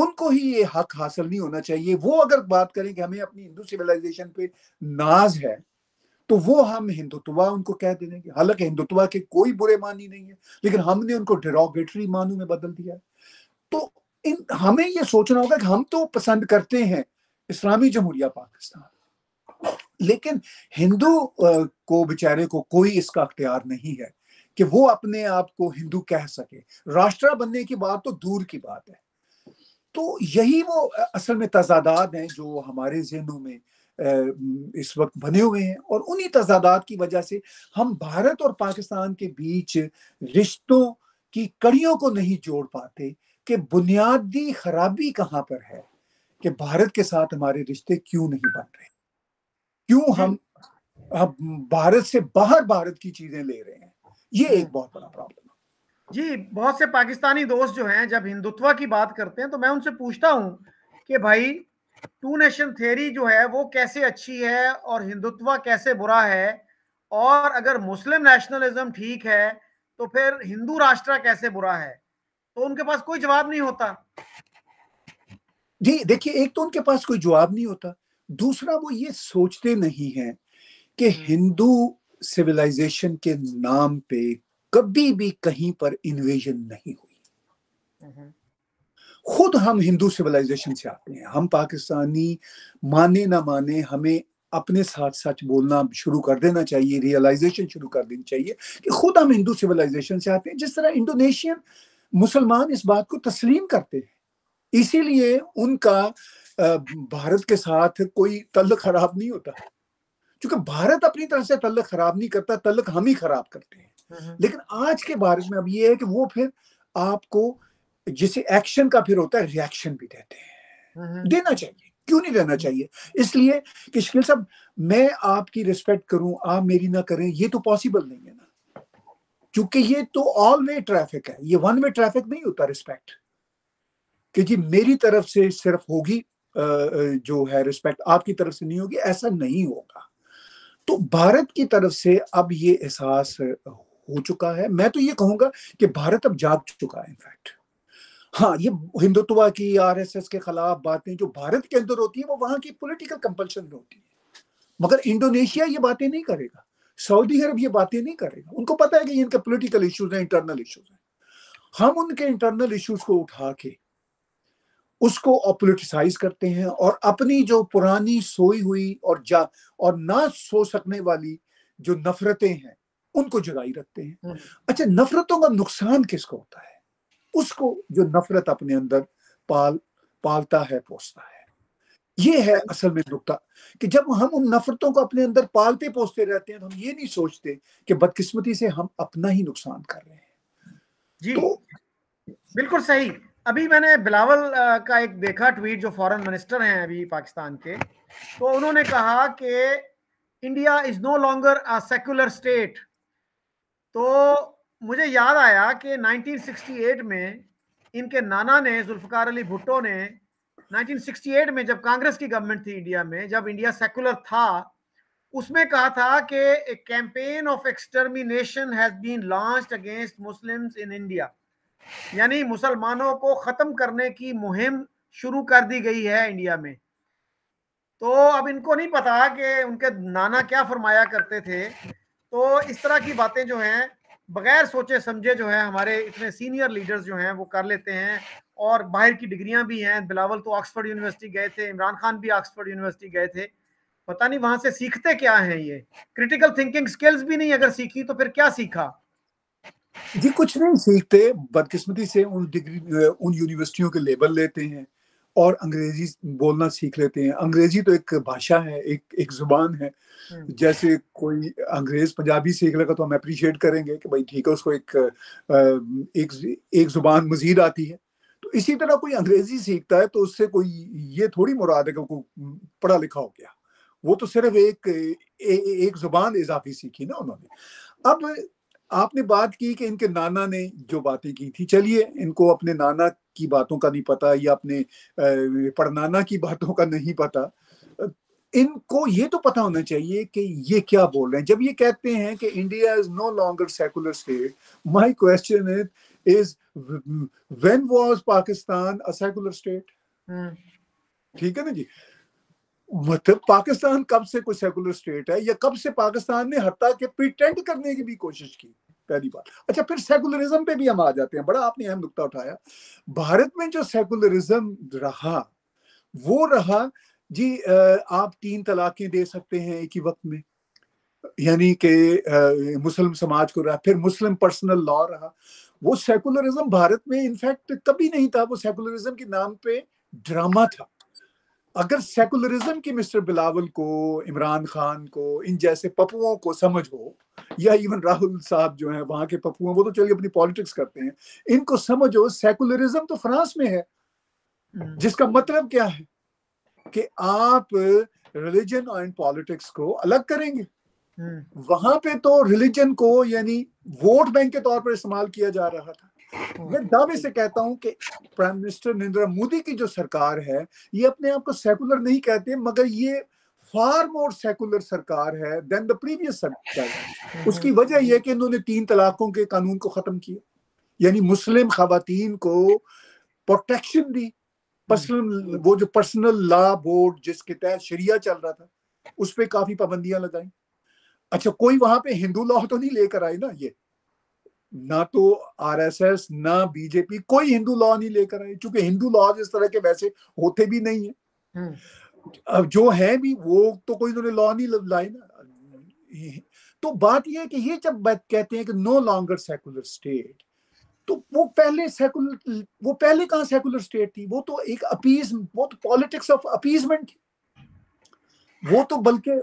उनको ही ये हक हासिल नहीं होना चाहिए वो अगर बात करें कि हमें अपनी हिंदू सिविलाइजेशन पे नाज है तो वो हम हिंदुत्वा उनको कह देने देंगे हालांकि हिंदुत्वा के कोई बुरे मानी नहीं है लेकिन हमने उनको डेरोगेटरी मानू में बदल दिया तो इन हमें ये सोचना होगा कि हम तो पसंद करते हैं इस्लामी जमहूरिया पाकिस्तान लेकिन हिंदू को बेचारे को कोई इसका अख्तियार नहीं है कि वो अपने आप को हिंदू कह सके राष्ट्र बनने की बात तो दूर की बात है तो यही वो असल में तजादात हैं जो हमारे जहनों में इस वक्त बने हुए हैं और उन्हीं तजादात की वजह से हम भारत और पाकिस्तान के बीच रिश्तों की कड़ियों को नहीं जोड़ पाते कि बुनियादी खराबी कहाँ पर है कि भारत के साथ हमारे रिश्ते क्यों नहीं बन रहे क्यों हम हम भारत से बाहर भारत की चीजें ले रहे हैं ये एक हाँ। बहुत बड़ा प्रॉब्लम जी बहुत से पाकिस्तानी दोस्त जो हैं जब हिंदुत्व की बात करते हैं तो मैं उनसे पूछता हूं कि भाई टू नेशन थ्योरी जो है वो कैसे अच्छी है और हिंदुत्व कैसे बुरा है और अगर मुस्लिम नेशनलिज्म ठीक है तो फिर हिंदू राष्ट्र कैसे बुरा है तो उनके पास कोई जवाब नहीं होता जी देखिए एक तो उनके पास कोई जवाब नहीं होता दूसरा वो ये सोचते नहीं है कि हम्म। हिंदू सिविलाइजेशन के नाम पे कभी भी कहीं पर इन्वेजन नहीं हुई हम्म। खुद हम हिंदू सिविलाइजेशन से आते हैं हम पाकिस्तानी माने ना माने हमें अपने साथ सच बोलना शुरू कर देना चाहिए रियलाइजेशन शुरू कर देनी चाहिए कि खुद हम हिंदू सिविलाइजेशन से आते हैं जिस तरह इंडोनेशियन मुसलमान इस बात को तस्लीम करते हैं इसीलिए उनका भारत के साथ कोई तल खराब नहीं होता क्योंकि भारत अपनी तरह से तल्लक खराब नहीं करता तल्लक हम ही खराब करते हैं हम्म। लेकिन आज के बारिश में अब ये है कि वो फिर आपको जिसे एक्शन का फिर होता है रिएक्शन भी देते हैं हम्म। देना चाहिए क्यों नहीं देना हम्म। चाहिए इसलिए कि शकील साहब मैं आपकी रिस्पेक्ट करूं आप मेरी ना करें ये तो पॉसिबल नहीं है ना क्योंकि ये तो ऑल वे ट्रैफिक है ये वन वे ट्रैफिक नहीं होता रिस्पेक्ट कि जी मेरी तरफ से सिर्फ होगी जो है रिस्पेक्ट आपकी तरफ से नहीं होगी ऐसा नहीं होगा तो भारत की तरफ से अब ये एहसास हो चुका है मैं तो ये कहूंगा कि भारत अब जाग चुका है इनफैक्ट हाँ ये हिंदुत्व की आरएसएस के खिलाफ बातें जो भारत के अंदर होती है वो वहां की पॉलिटिकल कंपल्शन में होती है मगर इंडोनेशिया ये बातें नहीं करेगा सऊदी अरब ये बातें नहीं करेगा उनको पता है कि इनके पोलिटिकल इश्यूज हैं इंटरनल इश्यूज हैं हम उनके इंटरनल इश्यूज को उठा के उसको ऑपोलिटिसाइज करते हैं और अपनी जो पुरानी सोई हुई और जा और ना सो सकने वाली जो नफरतें हैं उनको जुदाई रखते हैं हम्म। अच्छा नफरतों का नुकसान किसको होता है उसको जो नफरत अपने अंदर पाल पालता है पोसता है ये है असल में नुकता कि जब हम उन नफरतों को अपने अंदर पालते पोसते रहते हैं तो हम ये नहीं सोचते कि बदकिस्मती से हम अपना ही नुकसान कर रहे हैं जी तो, बिल्कुल सही अभी मैंने बिलावल का एक देखा ट्वीट जो फॉरेन मिनिस्टर हैं अभी पाकिस्तान के तो उन्होंने कहा कि India is no longer a secular state तो मुझे याद आया कि 1968 में इनके नाना ने जुल्फकार अली भुट्टो ने 1968 में जब कांग्रेस की गवर्नमेंट थी इंडिया में जब इंडिया सेकुलर था उसमें कहा था कि a campaign of extermination has been launch against Muslims in India यानी मुसलमानों को ख़त्म करने की मुहिम शुरू कर दी गई है इंडिया में तो अब इनको नहीं पता कि उनके नाना क्या फरमाया करते थे तो इस तरह की बातें जो हैं बगैर सोचे समझे जो है हमारे इतने सीनियर लीडर्स जो हैं वो कर लेते हैं और बाहर की डिग्रियां भी हैं बिलावल तो ऑक्सफोर्ड यूनिवर्सिटी गए थे इमरान खान भी ऑक्सफोर्ड यूनिवर्सिटी गए थे पता नहीं वहां से सीखते क्या हैं ये क्रिटिकल थिंकिंग स्किल्स भी नहीं अगर सीखी तो फिर क्या सीखा जी कुछ नहीं सीखते बदकिस्मती से उन डिग्री उन यूनिवर्सिटियों के लेबल लेते हैं और अंग्रेजी बोलना सीख लेते हैं अंग्रेजी तो एक भाषा है एक एक जुबान है हम्म। जैसे कोई अंग्रेज पंजाबी सीख लेगा तो हम अप्रिशिएट करेंगे कि भाई ठीक है उसको एक एक एक जुबान मजीद आती है तो इसी तरह कोई अंग्रेजी सीखता है तो उससे कोई ये थोड़ी मुराद है कि पढ़ा लिखा हो गया वो तो सिर्फ एक ए, एक जुबान इजाफी सीखी ना उन्होंने अब आपने बात की कि इनके नाना ने जो बातें की थी चलिए इनको अपने नाना की बातों का नहीं पता या अपने पड़नाना की बातों का नहीं पता इनको ये तो पता होना चाहिए कि ये क्या बोल रहे हैं जब ये कहते हैं कि India is no longer secular state my question is when was Pakistan a secular state ठीक है ना जी मतलब पाकिस्तान कब से कोई सेकुलर स्टेट है या कब से पाकिस्तान ने हत्या के प्रिटेंड करने की भी कोशिश की पहली बात अच्छा फिर सेकुलरिज्म पे भी हम आ जाते हैं बड़ा आपने अहम नुकता उठाया भारत में जो सेकुलरिज्म रहा वो रहा जी आप तीन तलाकें दे सकते हैं एक ही वक्त में यानी कि मुस्लिम समाज को रहा फिर मुस्लिम पर्सनल लॉ रहा वो सेकुलरिज्म भारत में इनफैक्ट कभी नहीं था वो सेकुलरिज्म के नाम पे ड्रामा था अगर सेकुलरिज्म की मिस्टर बिलावल को इमरान खान को इन जैसे पपुओं को समझ हो या इवन राहुल साहब जो है वहां के पपुओं वो तो चलिए अपनी पॉलिटिक्स करते हैं इनको समझो सेकुलरिज्म तो फ्रांस में है हम्म। जिसका मतलब क्या है कि आप रिलीजन एंड पॉलिटिक्स को अलग करेंगे हम्म। वहां पे तो रिलीजन को यानी वोट बैंक के तौर पर इस्तेमाल किया जा रहा था मैं दावे से कहता हूं कि प्राइम मिनिस्टर नरेंद्र मोदी की जो सरकार है ये अपने आप को सेकुलर नहीं कहते मगर ये फार मोर सेकुलर सरकार है देन द प्रीवियस सरकार उसकी वजह यह कि इन्होंने तीन तलाकों के कानून को खत्म किया यानी मुस्लिम खातन को प्रोटेक्शन दी पर्सनल वो जो पर्सनल लॉ बोर्ड जिसके तहत शरिया चल रहा था उस पर काफी पाबंदियां लगाई अच्छा कोई वहां पे हिंदू लॉ तो नहीं लेकर आए ना ये ना तो आरएसएस ना बीजेपी कोई हिंदू लॉ नहीं लेकर आए क्योंकि हिंदू लॉज इस तरह के वैसे होते भी नहीं है हम्म। अब जो है भी वो तो कोई उन्होंने लॉ नहीं लाई ना तो बात यह है कि ये जब कहते हैं कि नो लॉन्गर सेकुलर स्टेट तो वो पहले सेकुलर वो पहले कहा सेकुलर स्टेट थी वो तो एक अपीज वो तो पॉलिटिक्स ऑफ अपीजमेंट थी वो तो बल्कि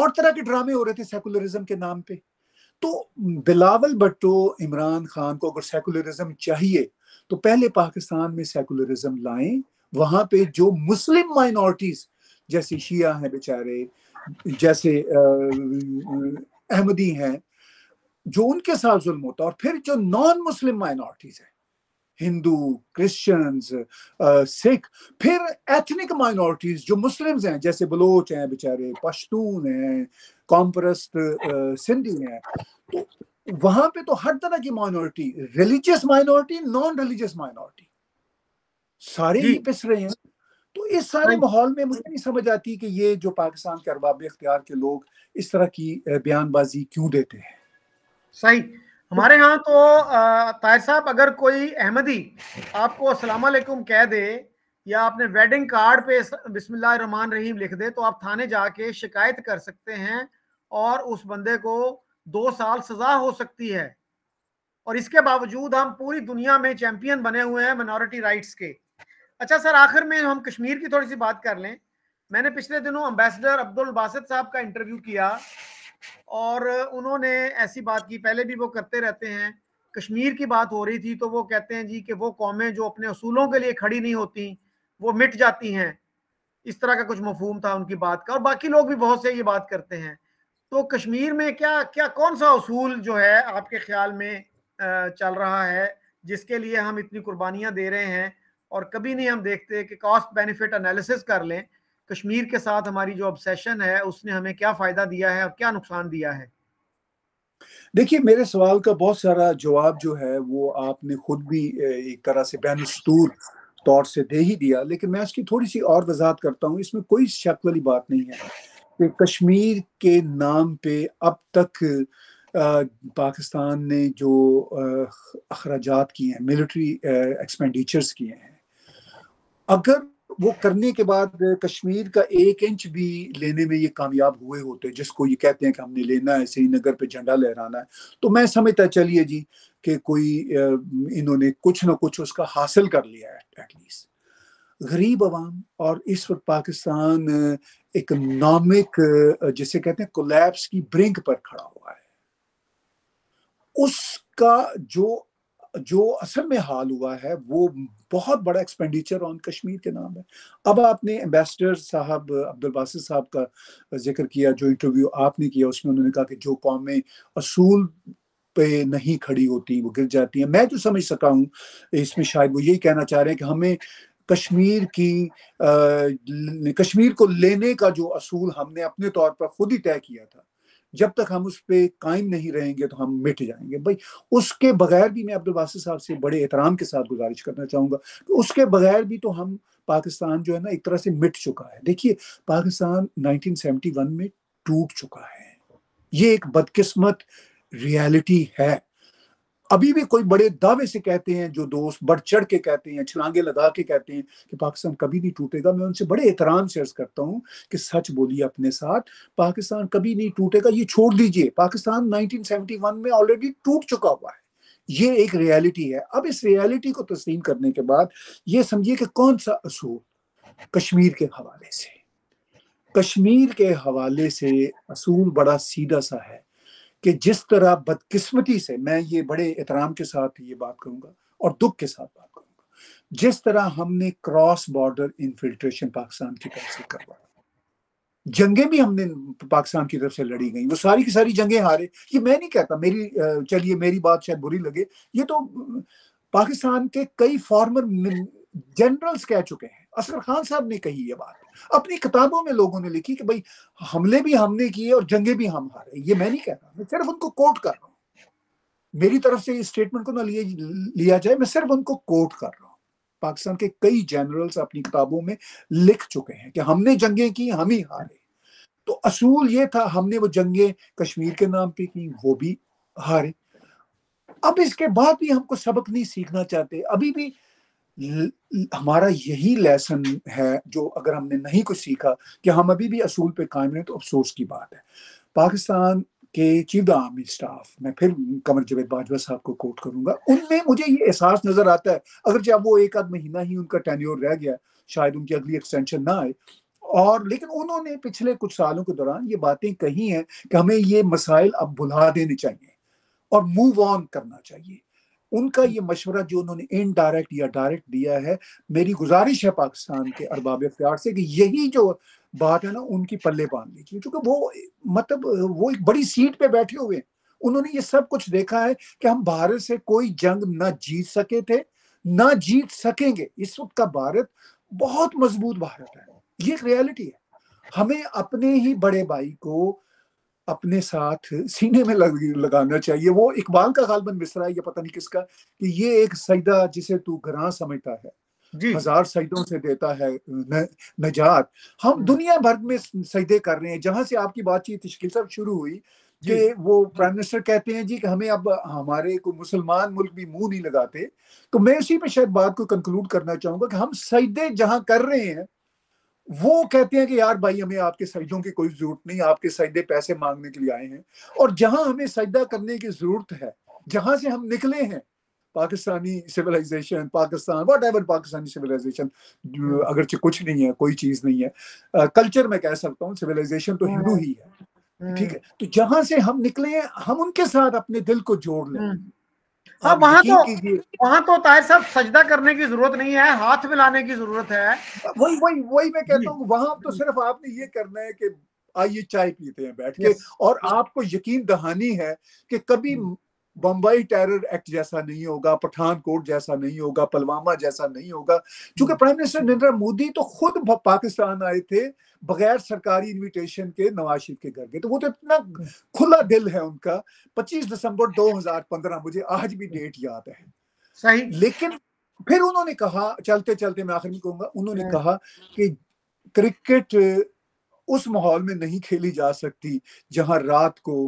और तरह के ड्रामे हो रहे थे सेकुलरिज्म के नाम पे तो बिलावल भट्टो इमरान खान को अगर सेकुलरिज्म चाहिए तो पहले पाकिस्तान में सेकुलरिज्म लाएं वहाँ पे जो मुस्लिम माइनॉरिटीज़ जैसे शिया हैं बेचारे जैसे अहमदी हैं जो उनके साथ जुल्म होता है और फिर जो नॉन मुस्लिम माइनॉरिटीज़ हैं हिंदू क्रिश्चियंस सिख फिर एथनिक माइनॉरिटीज जो मुस्लिम्स हैं जैसे बलोच हैं बेचारे पश्तून हैं कॉम्परस्ट सिंधी uh, हैं तो वहां पे तो हर तरह की minority religious minority non religious minority सारे ही पिस रहे हैं तो इस सारे हाँ। माहौल में मुझे नहीं समझ आती कि ये जो पाकिस्तान के अरबाब इख्तियार के लोग इस तरह की बयानबाजी क्यों देते हैं सही हमारे यहाँ तो ताहिर साहब अगर कोई अहमदी आपको असलम कह दे या आपने वेडिंग कार्ड पे बिस्मिल्लाह रहमान रहीम लिख दे तो आप थाने जाके शिकायत कर सकते हैं और उस बंदे को दो साल सजा हो सकती है और इसके बावजूद हम पूरी दुनिया में चैंपियन बने हुए हैं मिनोरिटी राइट्स के अच्छा सर आखिर में हम कश्मीर की थोड़ी सी बात कर लें मैंने पिछले दिनों अम्बेसडर अब्दुल बासित साहब का इंटरव्यू किया और उन्होंने ऐसी बात की पहले भी वो करते रहते हैं कश्मीर की बात हो रही थी तो वो कहते हैं जी कि वो कौमें जो अपने असूलों के लिए खड़ी नहीं होती वो मिट जाती हैं इस तरह का कुछ मफहूम था उनकी बात का और बाकी लोग भी बहुत से ये बात करते हैं तो कश्मीर में क्या क्या कौन सा असूल जो है आपके ख्याल में चल रहा है जिसके लिए हम इतनी कुर्बानियां दे रहे हैं और कभी नहीं हम देखते कि कॉस्ट बेनिफिट एनालिसिस कर लें कश्मीर के साथ हमारी जो ऑब्सेशन है उसने हमें क्या फायदा दिया है और क्या नुकसान दिया है देखिए मेरे सवाल का बहुत सारा जवाब जो है वो आपने खुद भी एक तरह से बेनस्तूर तौर से दे ही दिया लेकिन मैं इसकी थोड़ी सी और वजाहत करता हूँ इसमें कोई शक वाली बात नहीं है कि कश्मीर के नाम पे अब तक पाकिस्तान ने जो अखराज किए हैं मिलिट्री एक्सपेंडिचर्स किए हैं अगर वो करने के बाद कश्मीर का एक इंच भी लेने में ये कामयाब हुए होते जिसको ये कहते हैं कि हमने लेना है श्रीनगर पे झंडा लहराना है तो मैं समझता चलिए जी कि कोई इन्होंने कुछ ना कुछ उसका हासिल कर लिया है एटलीस्ट गरीब आवाम और इस वक्त पाकिस्तान इकोनॉमिक जिसे कहते हैं कोलैप्स की ब्रिंक पर खड़ा हुआ है उसका जो जो असल में हाल हुआ है वो बहुत बड़ा एक्सपेंडिचर ऑन कश्मीर के नाम है अब आपने एम्बेसडर साहब अब्दुल बासिर साहब का जिक्र किया जो इंटरव्यू आपने किया उसमें उन्होंने कहा कि जो कौमें असूल पे नहीं खड़ी होती वो गिर जाती हैं मैं जो समझ सका हूँ इसमें शायद वो यही कहना चाह रहे हैं कि हमें कश्मीर की आ, कश्मीर को लेने का जो असूल हमने अपने तौर पर खुद ही तय किया था जब तक हम उस पर कायम नहीं रहेंगे तो हम मिट जाएंगे भाई उसके बगैर भी मैं अब्दुल वासी साहब से बड़े एहतराम के साथ गुजारिश करना चाहूँगा कि तो उसके बगैर भी तो हम पाकिस्तान जो है ना एक तरह से मिट चुका है देखिए पाकिस्तान 1971 में टूट चुका है ये एक बदकिस्मत रियलिटी है अभी भी कोई बड़े दावे से कहते हैं जो दोस्त बढ़ चढ़ के कहते हैं छलांगे लगा के कहते हैं कि पाकिस्तान कभी नहीं टूटेगा मैं उनसे बड़े एहतराम से अर्ज करता हूँ कि सच बोलिए अपने साथ पाकिस्तान कभी नहीं टूटेगा ये छोड़ दीजिए पाकिस्तान 1971 में ऑलरेडी टूट चुका हुआ है ये एक रियलिटी है अब इस रियलिटी को तस्लीम करने के बाद ये समझिए कि कौन सा असूल कश्मीर के हवाले से कश्मीर के हवाले से असूल बड़ा सीधा सा है कि जिस तरह बदकिस्मती से मैं ये बड़े एहतराम के साथ ये बात करूंगा और दुख के साथ बात करूँगा जिस तरह हमने क्रॉस बॉर्डर इन्फिल्ट्रेशन पाकिस्तान की तरफ से करवाया जंगें भी हमने पाकिस्तान की तरफ से लड़ी गई वो सारी की सारी जंगें हारे ये मैं नहीं कहता मेरी चलिए मेरी बात शायद बुरी लगे ये तो पाकिस्तान के कई फॉर्मर जनरल्स कह चुके हैं असगर खान साहब ने कही ये बात अपनी किताबों में लोगों ने लिखी कि भाई हमले भी हमने किए और जंगे भी हम हारे ये मैं नहीं कह रहा मैं सिर्फ उनको कोट कर रहा हूँ मेरी तरफ से इस स्टेटमेंट को ना लिए लिया जाए मैं सिर्फ उनको कोट कर रहा हूँ पाकिस्तान के कई जनरल्स अपनी किताबों में लिख चुके हैं कि हमने जंगे की हम ही हारे तो असूल ये था हमने वो जंगे कश्मीर के नाम पे की वो भी हारे अब इसके बाद भी हमको सबक नहीं सीखना चाहते अभी भी हमारा यही लेसन है जो अगर हमने नहीं कुछ सीखा कि हम अभी भी असूल पे कायम रहे तो अफसोस की बात है पाकिस्तान के चीफ द आर्मी स्टाफ मैं फिर कमर जवेद बाजवा साहब को कोट करूंगा उनमें मुझे ये एहसास नज़र आता है अगर चाहे वो एक आध महीना ही उनका टेन्योर रह गया शायद उनकी अगली एक्सटेंशन ना आए और लेकिन उन्होंने पिछले कुछ सालों के दौरान ये बातें कही हैं कि हमें ये मसाइल अब भुला देने चाहिए और मूव ऑन करना चाहिए उनका ये मशवरा जो उन्होंने इनडायरेक्ट या डायरेक्ट दिया है मेरी गुजारिश है पाकिस्तान के अरबाब अख्तियार से कि यही जो बात है ना उनकी पल्ले बांध लीजिए क्योंकि वो मतलब वो एक बड़ी सीट पे बैठे हुए हैं उन्होंने ये सब कुछ देखा है कि हम भारत से कोई जंग ना जीत सके थे ना जीत सकेंगे इस वक्त का भारत बहुत मजबूत भारत है ये रियलिटी है हमें अपने ही बड़े भाई को अपने साथ सीने में लग, लगाना चाहिए वो इकबाल का गालबन मिसरा है या पता नहीं किसका कि ये एक सईदा जिसे तू घरा समझता है जी। हजार सईदों से देता है न, नजात हम हम्म। दुनिया भर में सईदे कर रहे हैं जहां से आपकी बातचीत तश्किल साहब शुरू हुई कि वो प्राइम मिनिस्टर कहते हैं जी कि हमें अब हमारे को मुसलमान मुल्क भी मुंह नहीं लगाते तो मैं इसी पे शायद बात को कंक्लूड करना चाहूंगा कि हम सईदे जहां कर रहे हैं वो कहते हैं कि यार भाई हमें आपके सजदों की कोई जरूरत नहीं आपके सजदे पैसे मांगने के लिए आए हैं और जहां हमें सजदा करने की जरूरत है जहां से हम निकले हैं Pakistani civilization Pakistan whatever Pakistani civilization अगरचे कुछ नहीं है कोई चीज नहीं है कल्चर में कह सकता हूँ सिविलाइजेशन तो हिंदू हम्म। ही है ठीक है हम्म। तो जहां से हम निकले हैं हम उनके साथ अपने दिल को जोड़ लें हम्म। साहब हाँ, वहां तो वहां तो ताहिर साहब सजदा करने की जरूरत नहीं है हाथ मिलाने की जरूरत है वही वही वही मैं कहता हूँ वहां तो हम्म। सिर्फ आपने ये करना है कि आइए चाय पीते हैं बैठ के और आपको यकीन दहानी है कि कभी हम्म। बम्बई टेरर एक्ट जैसा नहीं होगा पठानकोट जैसा नहीं होगा पुलवामा जैसा नहीं होगा क्योंकि प्राइम मिनिस्टर नरेंद्र मोदी तो खुद पाकिस्तान आए थे बगैर सरकारी इनविटेशन के नवाज शरीफ के घर गए तो वो तो इतना हम्म। खुला दिल है उनका 25 दिसंबर 2015 मुझे आज भी डेट याद है सही लेकिन फिर उन्होंने कहा चलते चलते मैं आखिर में कहूंगा उन्होंने हम्म। कहा कि क्रिकेट उस माहौल में नहीं खेली जा सकती जहां रात को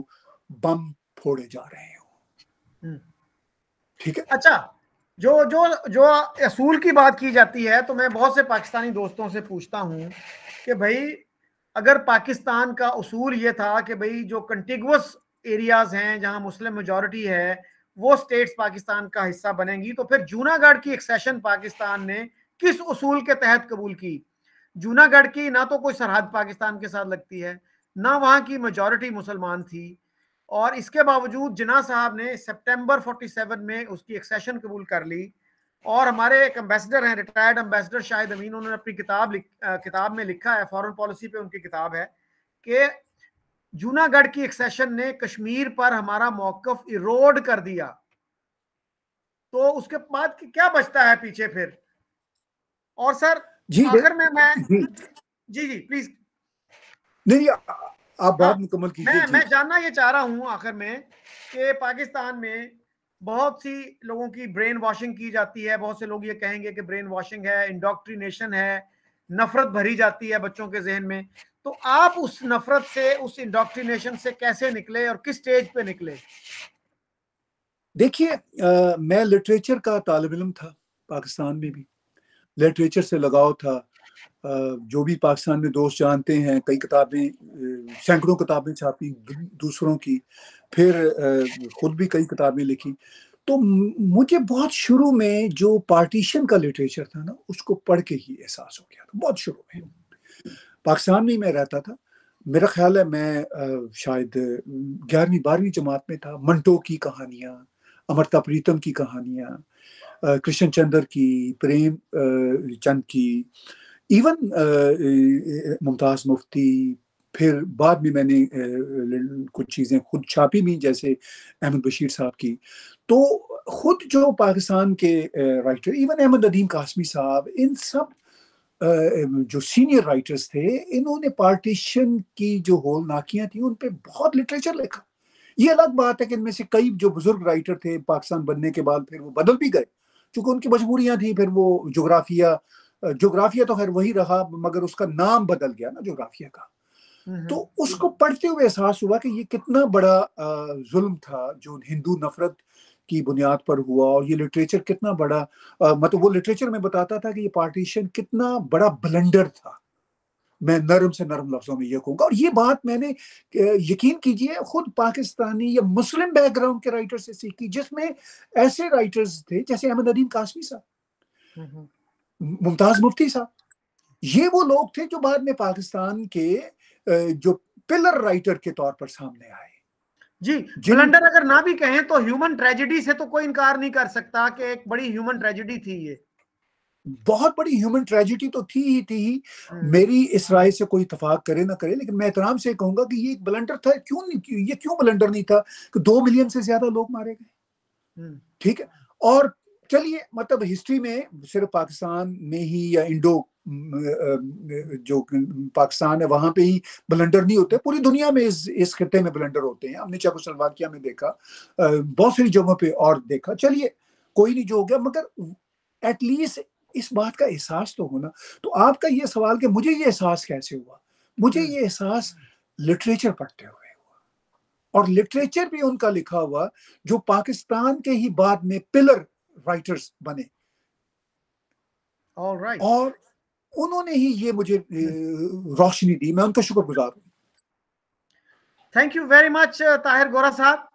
बम फोड़े जा रहे हैं हम्म। ठीक है अच्छा जो जो जो असूल की बात की जाती है तो मैं बहुत से पाकिस्तानी दोस्तों से पूछता हूँ कि भाई अगर पाकिस्तान का असूल ये था कि भाई जो कंटिगस एरियाज हैं जहां मुस्लिम मेजोरिटी है वो स्टेट्स पाकिस्तान का हिस्सा बनेंगी तो फिर जूनागढ़ की एक्सेशन पाकिस्तान ने किस असूल के तहत कबूल की जूनागढ़ की ना तो कोई सरहद पाकिस्तान के साथ लगती है ना वहां की मेजोरिटी मुसलमान थी और इसके बावजूद जिना साहब ने सितंबर 47 में उसकी एक्सेशन कबूल कर ली और हमारे एक अम्बेसडर हैं रिटायर्ड अम्बेसडर शाहिद अमीन उन्होंने अपनी किताब किताब में लिखा है फॉरेन पॉलिसी पे उनकी किताब है कि जूनागढ़ की एक्सेशन ने कश्मीर पर हमारा मौकफ इरोड कर दिया तो उसके बाद क्या बचता है पीछे फिर और सर जी अगर मैं मैं जी, जी प्लीज नहीं आप हाँ, बात मुकम्मल कीजिए मैं मैं जानना ये चाह रहा हूँ आखिर में कि पाकिस्तान में बहुत सी लोगों की ब्रेन वॉशिंग की जाती है बहुत से लोग ये कहेंगे कि ब्रेन वॉशिंग है इंडोक्ट्रिनेशन है नफरत भरी जाती है बच्चों के जहन में तो आप उस नफरत से उस इंडोक्ट्रिनेशन से कैसे निकले और किस स्टेज पे निकले देखिए मैं लिटरेचर का तालब इलम था पाकिस्तान में भी लिटरेचर से लगाव था जो भी पाकिस्तान में दोस्त जानते हैं कई किताबें सैकड़ों किताबें छापी दूसरों की फिर खुद भी कई किताबें लिखी तो मुझे बहुत शुरू में जो पार्टीशन का लिटरेचर था ना उसको पढ़ के ही एहसास हो गया था बहुत शुरू में पाकिस्तान में मैं रहता था मेरा ख्याल है मैं शायद ग्यारहवीं बारहवीं जमात में था मंटो की कहानियाँ अमृता प्रीतम की कहानियाँ कृष्ण चंद्र की प्रेम चंद की इवन मुमताज मुफ्ती फिर बाद में मैंने uh, कुछ चीज़ें खुद छापी भी जैसे अहमद बशीर साहब की तो खुद जो पाकिस्तान के writer uh, even Ahmad Nadeem Qasmi साहब इन सब uh, जो सीनियर राइटर्स थे इन्होंने पार्टीशन की जो होल नाकियाँ थी उन पर बहुत लिटरेचर लिखा ये अलग बात है कि इनमें से कई जो बुजुर्ग राइटर थे पाकिस्तान बनने के बाद फिर वो बदल भी गए चूंकि उनकी मजबूरियाँ थी फिर वो जोग्राफिया जोग्राफिया तो खैर वही रहा मगर उसका नाम बदल गया ना जोग्राफिया का तो उसको पढ़ते हुए एहसास हुआ कि ये कितना बड़ा जुल्म था जो हिंदू नफरत की बुनियाद पर हुआ और ये लिटरेचर कितना बड़ा मतलब वो लिटरेचर में बताता था कि ये पार्टीशन कितना बड़ा ब्लंडर था मैं नरम से नरम लफ्जों में ये कहूँगा और ये बात मैंने यकीन कीजिए खुद पाकिस्तानी या मुस्लिम बैकग्राउंड के राइटर से सीखी जिसमें ऐसे राइटर्स थे जैसे अहमद अदीम कासमी साहब मुमताज मुफ्ती साहब ये वो लोग थे जो बाद में पाकिस्तान के जो पिलर राइटर के तौर पर सामने आए जी जिलंडर अगर ना भी कहें तो ह्यूमन ट्रेजेडी से तो कोई इनकार नहीं कर सकता कि एक बड़ी ह्यूमन ट्रेजेडी थी ये बहुत बड़ी ह्यूमन ट्रेजिडी तो थी ही थी ही हम्म। मेरी इस राय से कोई इतफाक करे ना करे लेकिन मैं एहतराम से कहूंगा कि ये एक ब्लेंडर था क्यों नहीं क्यों, ये क्यों ब्लेंडर नहीं था कि दो मिलियन से ज्यादा लोग मारे गए हम्म। ठीक है और चलिए मतलब हिस्ट्री में सिर्फ पाकिस्तान में ही या इंडो जो पाकिस्तान है वहाँ पे ही ब्लंडर नहीं होते पूरी दुनिया में इस इस खत्े में ब्लंडर होते हैं हमने चकोस्लोवाकिया में देखा बहुत सारी जगहों पे और देखा चलिए कोई नहीं जो हो गया मगर एटलीस्ट इस बात का एहसास तो होना तो आपका ये सवाल कि मुझे ये एहसास कैसे हुआ मुझे हम्म। ये एहसास लिटरेचर पढ़ते हुए हुआ और लिटरेचर भी उनका लिखा हुआ जो पाकिस्तान के ही बाद में पिलर राइटर्स बने All right. और उन्होंने ही ये मुझे रोशनी दी मैं उनका शुक्रगुजार हूँ thank you very much Tahir Gora साहब